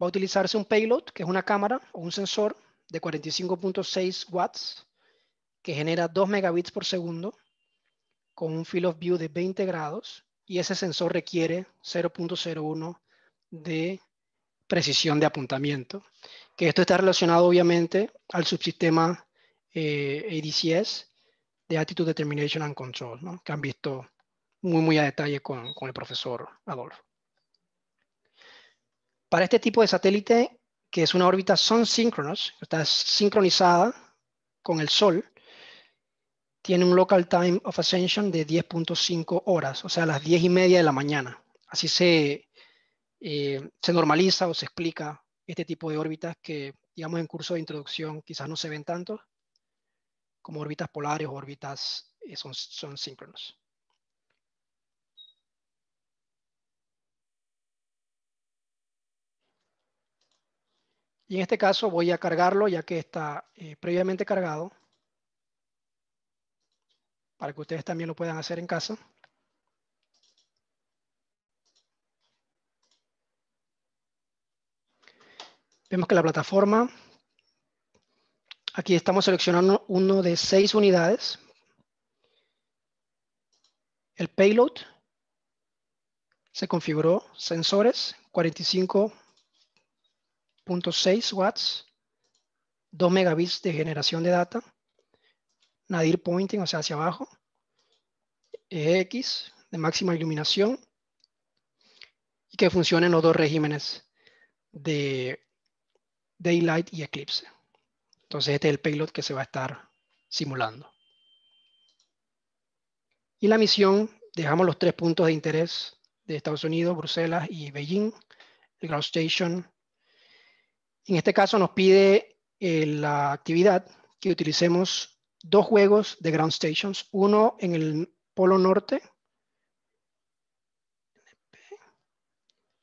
Va a utilizarse un payload, que es una cámara o un sensor de 45.6 watts, que genera 2 megabits por segundo, con un field of view de 20 grados, y ese sensor requiere 0.01 de precisión de apuntamiento, que esto está relacionado obviamente al subsistema eh, ADCS de Attitude Determination and Control, que han visto muy, muy a detalle con, con el profesor Adolfo. Para este tipo de satélite, que es una órbita Sun Synchronous, está sincronizada con el Sol, tiene un local time of ascension de 10.5 horas, o sea, a las 10 y media de la mañana. Así se eh, se normaliza o se explica este tipo de órbitas que, digamos, en curso de introducción quizás no se ven tanto, como órbitas polares o órbitas eh, son, son síncronos. Y en este caso voy a cargarlo ya que está eh, previamente cargado para que ustedes también lo puedan hacer en casa. Vemos que la plataforma, aquí estamos seleccionando uno de seis unidades. El payload se configuró sensores 45.6 watts, 2 megabits de generación de data, nadir pointing, o sea, hacia abajo, e x de máxima iluminación y que funcionen los dos regímenes de Daylight y Eclipse. Entonces este es el payload que se va a estar simulando. Y la misión, dejamos los tres puntos de interés de Estados Unidos, Bruselas y Beijing, el ground station. En este caso nos pide eh, la actividad que utilicemos dos juegos de ground stations, uno en el polo norte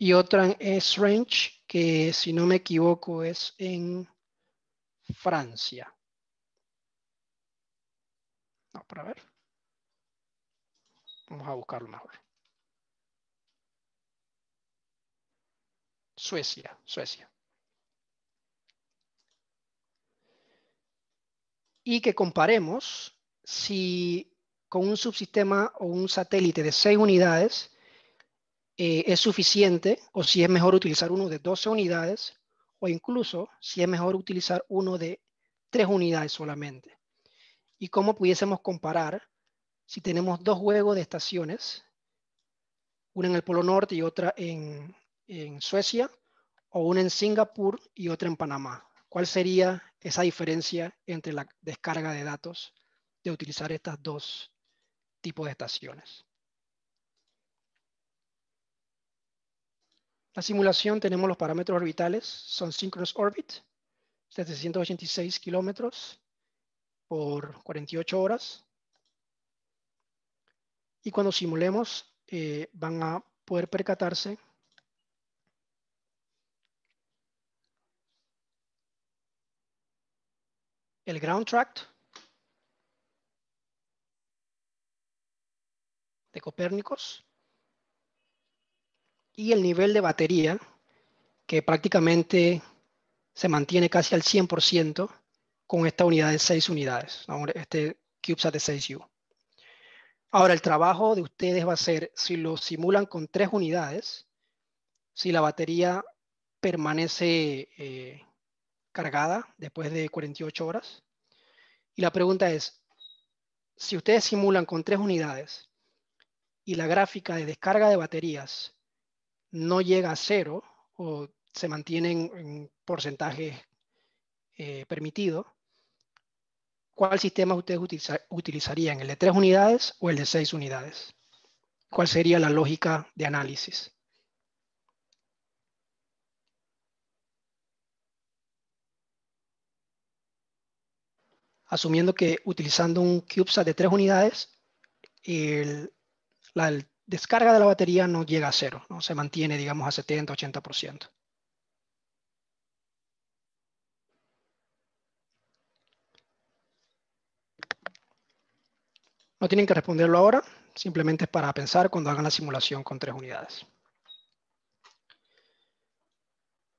y otra es S-Range, que si no me equivoco es en Francia. No, para ver. Vamos a buscarlo mejor. Suecia, Suecia. Y que comparemos si con un subsistema o un satélite de seis unidades eh, es suficiente o si es mejor utilizar uno de 12 unidades o incluso si es mejor utilizar uno de 3 unidades solamente. Y cómo pudiésemos comparar si tenemos dos juegos de estaciones, una en el Polo Norte y otra en, en Suecia, o una en Singapur y otra en Panamá. ¿Cuál sería esa diferencia entre la descarga de datos de utilizar estas dos tipos de estaciones? La simulación tenemos los parámetros orbitales, son synchronous orbit, 786 kilómetros por 48 horas. Y cuando simulemos eh, van a poder percatarse el ground track de Copérnicos, y el nivel de batería, que prácticamente se mantiene casi al 100% con esta unidad de 6 unidades, este CubeSat de 6U. Ahora, el trabajo de ustedes va a ser, si lo simulan con 3 unidades, si la batería permanece eh, cargada después de 48 horas. Y la pregunta es, si ustedes simulan con 3 unidades y la gráfica de descarga de baterías no llega a cero o se mantienen en porcentaje eh, permitido, ¿cuál sistema ustedes utilizarían? ¿El de tres unidades o el de seis unidades? ¿Cuál sería la lógica de análisis? asumiendo que utilizando un CubeSat de tres unidades, la, altura descarga de la batería no llega a cero, ¿no? se mantiene, digamos, a 70, 80%. No tienen que responderlo ahora, simplemente es para pensar cuando hagan la simulación con tres unidades.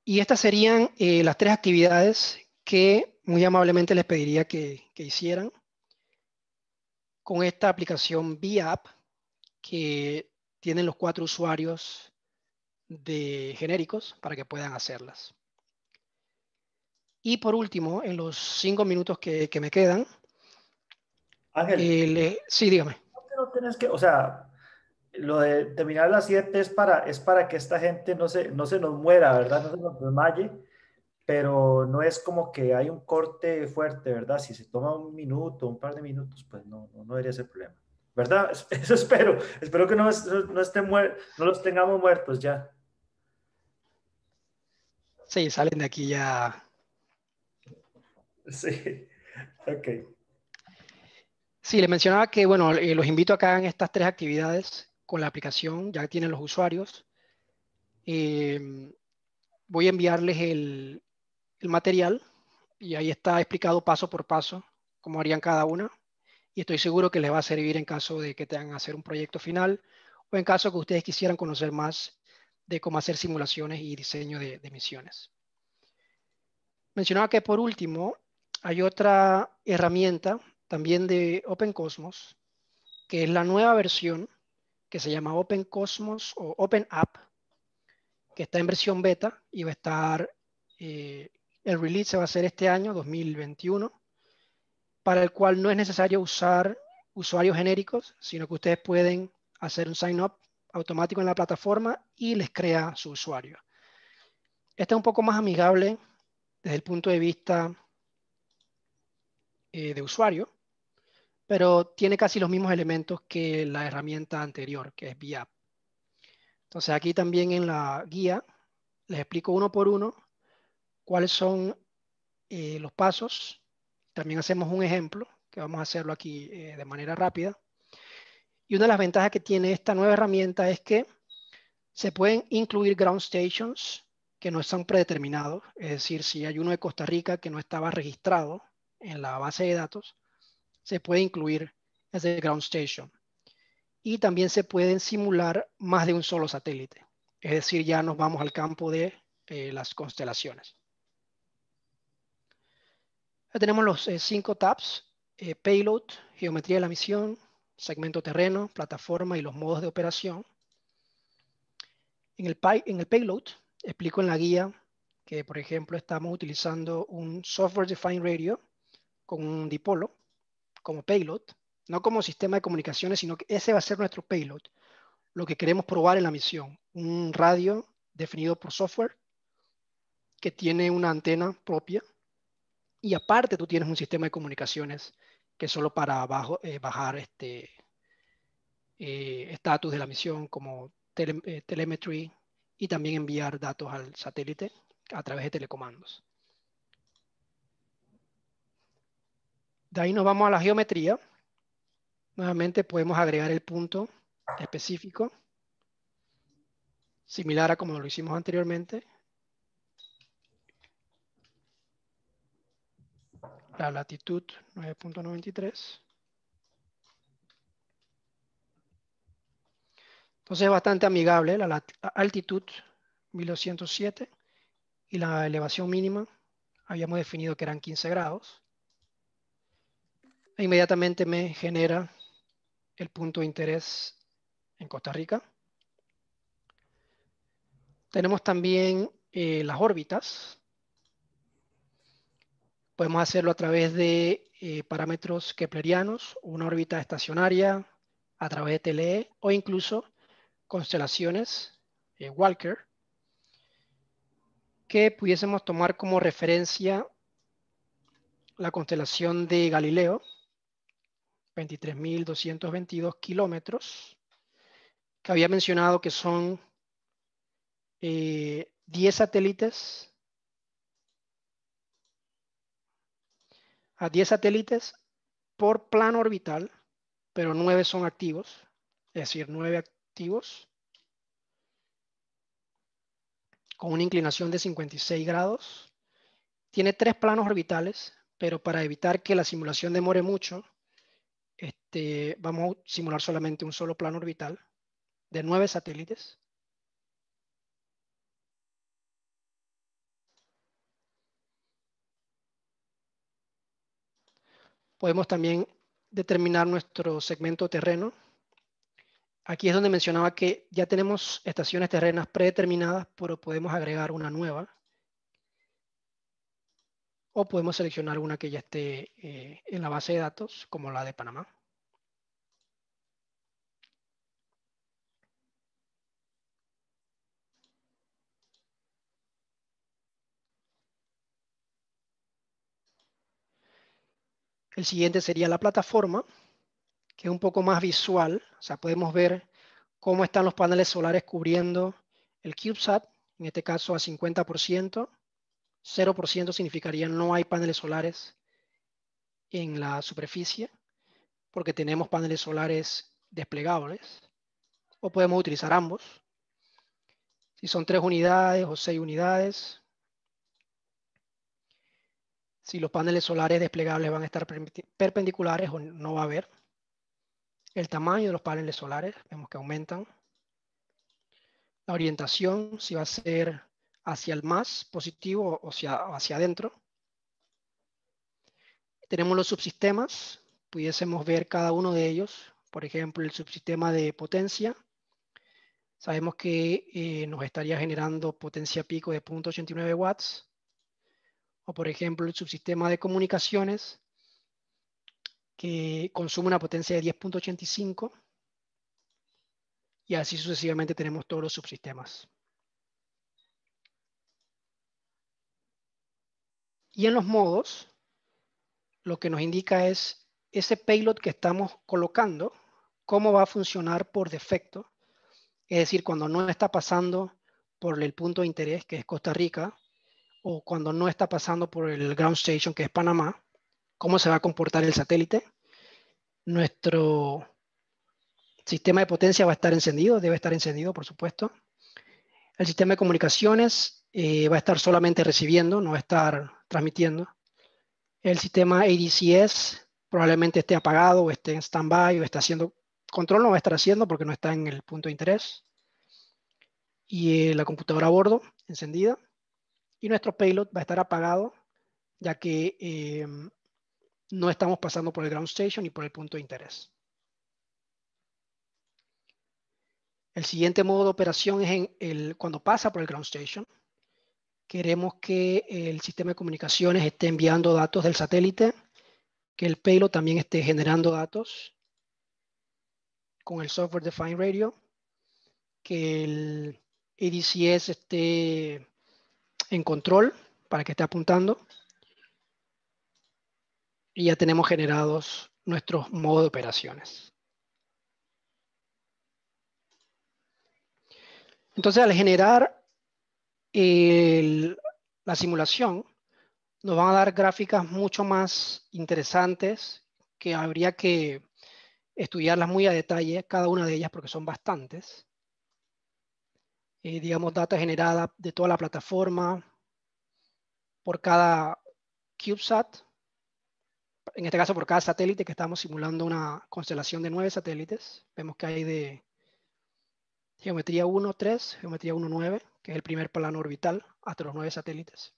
Y estas serían eh, las tres actividades que muy amablemente les pediría que, hicieran con esta aplicación VApp que tienen los cuatro usuarios de genéricos para que puedan hacerlas. Y por último, en los cinco minutos que, me quedan. Ángel. Eh, sí, dígame. que, o sea, lo de terminar las siete es para, es para que esta gente no se, no se nos muera, ¿verdad? No se nos desmaye, pero no es como que hay un corte fuerte, ¿verdad? Si se toma un minuto, un par de minutos, pues no, no, no debería ser problema. ¿verdad? Eso espero. Espero que no, no, estén no los tengamos muertos ya. Sí, salen de aquí ya. Sí, ok. Sí, le mencionaba que, bueno, eh, los invito a que hagan estas tres actividades con la aplicación, ya tienen los usuarios. Eh, voy a enviarles el, el material y ahí está explicado paso por paso cómo harían cada una y estoy seguro que les va a servir en caso de que tengan que hacer un proyecto final o en caso que ustedes quisieran conocer más de cómo hacer simulaciones y diseño de, misiones. Mencionaba que por último hay otra herramienta también de Open Cosmos, que es la nueva versión que se llama Open Cosmos o Open App, que está en versión beta y va a estar, eh, el release se va a hacer este año, 2021, para el cual no es necesario usar usuarios genéricos, sino que ustedes pueden hacer un sign up automático en la plataforma y les crea su usuario. Este es un poco más amigable desde el punto de vista eh, de usuario, pero tiene casi los mismos elementos que la herramienta anterior, que es VeeApp. Entonces aquí también en la guía les explico uno por uno cuáles son eh, los pasos también hacemos un ejemplo, que vamos a hacerlo aquí eh, de manera rápida. Y una de las ventajas que tiene esta nueva herramienta es que se pueden incluir ground stations que no están predeterminados. Es decir, si hay uno de Costa Rica que no estaba registrado en la base de datos, se puede incluir ese ground station. Y también se pueden simular más de un solo satélite. Es decir, ya nos vamos al campo de eh, las constelaciones. Ya tenemos los eh, cinco tabs, eh, payload, geometría de la misión, segmento terreno, plataforma y los modos de operación. En el, en el payload, explico en la guía que, por ejemplo, estamos utilizando un software defined radio con un dipolo como payload, no como sistema de comunicaciones, sino que ese va a ser nuestro payload, lo que queremos probar en la misión, un radio definido por software que tiene una antena propia y aparte tú tienes un sistema de comunicaciones que es solo para eh, bajar este eh, estatus de la misión como eh, telemetry y también enviar datos al satélite a través de telecomandos. De ahí nos vamos a la geometría. Nuevamente podemos agregar el punto específico, similar a como lo hicimos anteriormente. la latitud 9.93. Entonces es bastante amigable la, altitud 1207 y la elevación mínima habíamos definido que eran 15 grados. E inmediatamente me genera el punto de interés en Costa Rica. Tenemos también eh, las órbitas, Podemos hacerlo a través de eh, parámetros keplerianos, una órbita estacionaria, a través de TLE o incluso constelaciones eh, Walker que pudiésemos tomar como referencia la constelación de Galileo, 23.222 kilómetros, que había mencionado que son 10 eh, satélites a 10 satélites por plano orbital, pero 9 son activos, es decir, 9 activos con una inclinación de 56 grados. Tiene tres planos orbitales, pero para evitar que la simulación demore mucho, este, vamos a simular solamente un solo plano orbital de 9 satélites. Podemos también determinar nuestro segmento terreno. Aquí es donde mencionaba que ya tenemos estaciones terrenas predeterminadas, pero podemos agregar una nueva. O podemos seleccionar una que ya esté eh, en la base de datos, como la de Panamá. El siguiente sería la plataforma, que es un poco más visual. O sea, podemos ver cómo están los paneles solares cubriendo el CubeSat, en este caso a 50%. 0% significaría no hay paneles solares en la superficie, porque tenemos paneles solares desplegables. O podemos utilizar ambos. Si son tres unidades o seis unidades, si los paneles solares desplegables van a estar perpendiculares o no va a haber. El tamaño de los paneles solares, vemos que aumentan. La orientación, si va a ser hacia el más positivo o hacia, hacia adentro. Tenemos los subsistemas, pudiésemos ver cada uno de ellos. Por ejemplo, el subsistema de potencia. Sabemos que eh, nos estaría generando potencia pico de 0.89 watts o por ejemplo el subsistema de comunicaciones que consume una potencia de 10.85 y así sucesivamente tenemos todos los subsistemas. Y en los modos, lo que nos indica es ese payload que estamos colocando, cómo va a funcionar por defecto. Es decir, cuando no está pasando por el punto de interés, que es Costa Rica, o cuando no está pasando por el ground station que es Panamá, cómo se va a comportar el satélite. Nuestro sistema de potencia va a estar encendido, debe estar encendido, por supuesto. El sistema de comunicaciones eh, va a estar solamente recibiendo, no va a estar transmitiendo. El sistema ADCS probablemente esté apagado o esté en stand-by o está haciendo control, no va a estar haciendo porque no está en el punto de interés. Y eh, la computadora a bordo encendida y nuestro payload va a estar apagado ya que eh, no estamos pasando por el ground station ni por el punto de interés. El siguiente modo de operación es el, cuando pasa por el ground station. Queremos que el sistema de comunicaciones esté enviando datos del satélite, que el payload también esté generando datos con el software Defined Radio, que el ADCS esté en control para que esté apuntando. Y ya tenemos generados nuestros modos de operaciones. Entonces, al generar la simulación, nos van a dar gráficas mucho más interesantes que habría que estudiarlas muy a detalle, cada una de ellas, porque son bastantes. Eh, digamos, data generada de toda la plataforma por cada CubeSat, en este caso por cada satélite que estamos simulando una constelación de nueve satélites. Vemos que hay de geometría 1, 3, geometría 1, 9, que es el primer plano orbital, hasta los nueve satélites.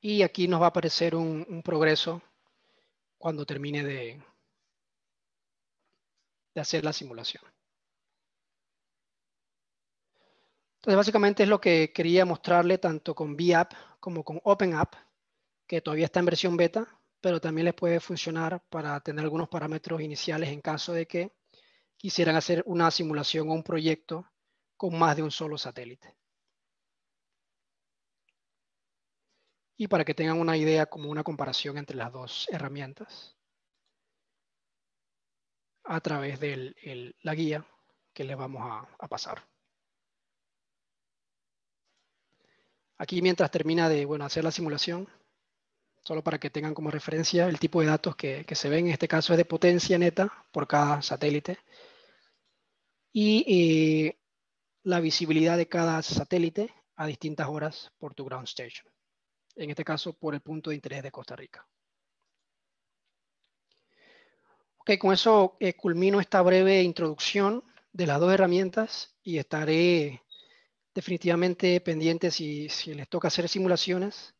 Y aquí nos va a aparecer un progreso cuando termine de, hacer la simulación. Entonces, básicamente es lo que quería mostrarle tanto con VApp como con OpenApp, que todavía está en versión beta, pero también les puede funcionar para tener algunos parámetros iniciales en caso de que quisieran hacer una simulación o un proyecto con más de un solo satélite. Y para que tengan una idea como una comparación entre las dos herramientas a través de la guía que le vamos a, pasar. Aquí mientras termina de hacer la simulación, solo para que tengan como referencia el tipo de datos que, se ven, en este caso es de potencia neta por cada satélite, y eh, la visibilidad de cada satélite a distintas horas por tu ground station, en este caso por el punto de interés de Costa Rica. Ok, con eso eh, culmino esta breve introducción de las dos herramientas y estaré definitivamente pendiente si, si les toca hacer simulaciones.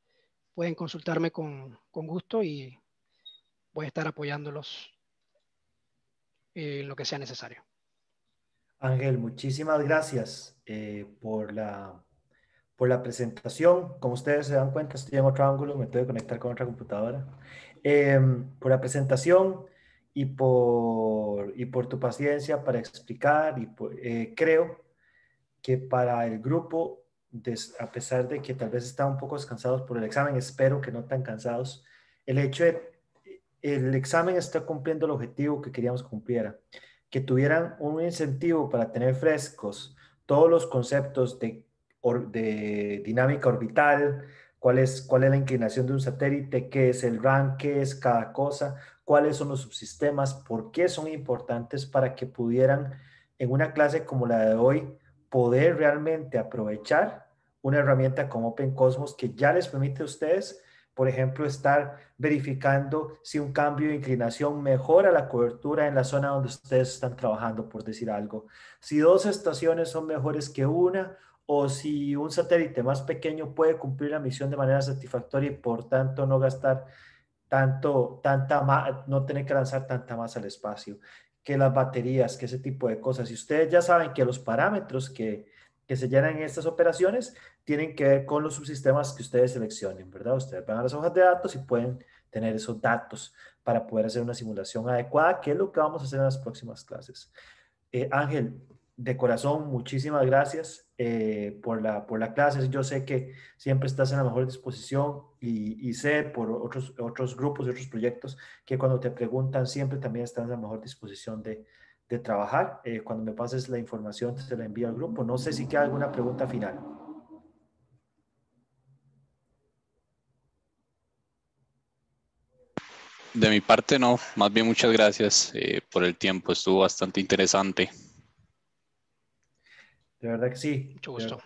Pueden consultarme con, gusto y voy a estar apoyándolos eh, en lo que sea necesario. Ángel, muchísimas gracias eh, por, la, por la presentación. Como ustedes se dan cuenta, estoy en otro ángulo, me tengo que conectar con otra computadora. Em, por la presentación, y por, y por tu paciencia para explicar. Y eh, creo que para el grupo, a pesar de que tal vez están un poco cansados por el examen, espero que no tan cansados, el hecho de el examen está cumpliendo el objetivo que queríamos cumpliera, que tuvieran un incentivo para tener frescos todos los conceptos de, de dinámica orbital, cuál es, cuál es la inclinación de un satélite, qué es el rank, qué es cada cosa, cuáles son los subsistemas, por qué son importantes para que pudieran en una clase como la de hoy poder realmente aprovechar una herramienta como Open Cosmos que ya les permite a ustedes, por ejemplo, estar verificando si un cambio de inclinación mejora la cobertura en la zona donde ustedes están trabajando, por decir algo. Si dos estaciones son mejores que una o si un satélite más pequeño puede cumplir la misión de manera satisfactoria y por tanto no gastar tanto, tanta no tener que lanzar tanta más al espacio, que las baterías, que ese tipo de cosas. Y ustedes ya saben que los parámetros que, que se llenan en estas operaciones tienen que ver con los subsistemas que ustedes seleccionen, ¿verdad? Ustedes van a las hojas de datos y pueden tener esos datos para poder hacer una simulación adecuada, que es lo que vamos a hacer en las próximas clases. Eh, Ángel, de corazón, muchísimas gracias eh, por, la, por la clase. Yo sé que siempre estás en la mejor disposición y, sé por otros, otros grupos y otros proyectos que cuando te preguntan siempre también estás en la mejor disposición de, trabajar. Eh, cuando me pases la información, te la envío al grupo. No sé si queda alguna pregunta final. De mi parte, no. Más bien, muchas gracias eh, por el tiempo. Estuvo bastante interesante. De verdad que sí. Mucho gusto.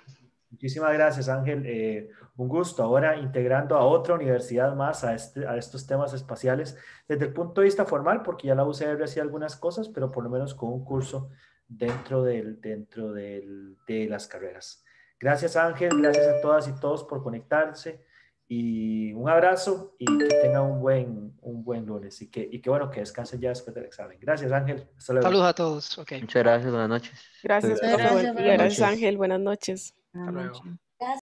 Muchísimas gracias, Ángel. Eh, un gusto. Ahora integrando a otra universidad más este, a, estos temas espaciales desde el punto de vista formal, porque ya la UCR hacía algunas cosas, pero por lo menos con un curso dentro, del, dentro de las carreras. Gracias, Ángel. Gracias a todas y todos por conectarse. Y un abrazo y que tengan un buen, un buen lunes. Y que, y que bueno, que descansen ya después del examen. Gracias, Ángel. Saludos a todos. Muchas gracias. Buenas noches. Gracias, gracias, gracias, gracias Ángel. Buenas noches. Hasta luego.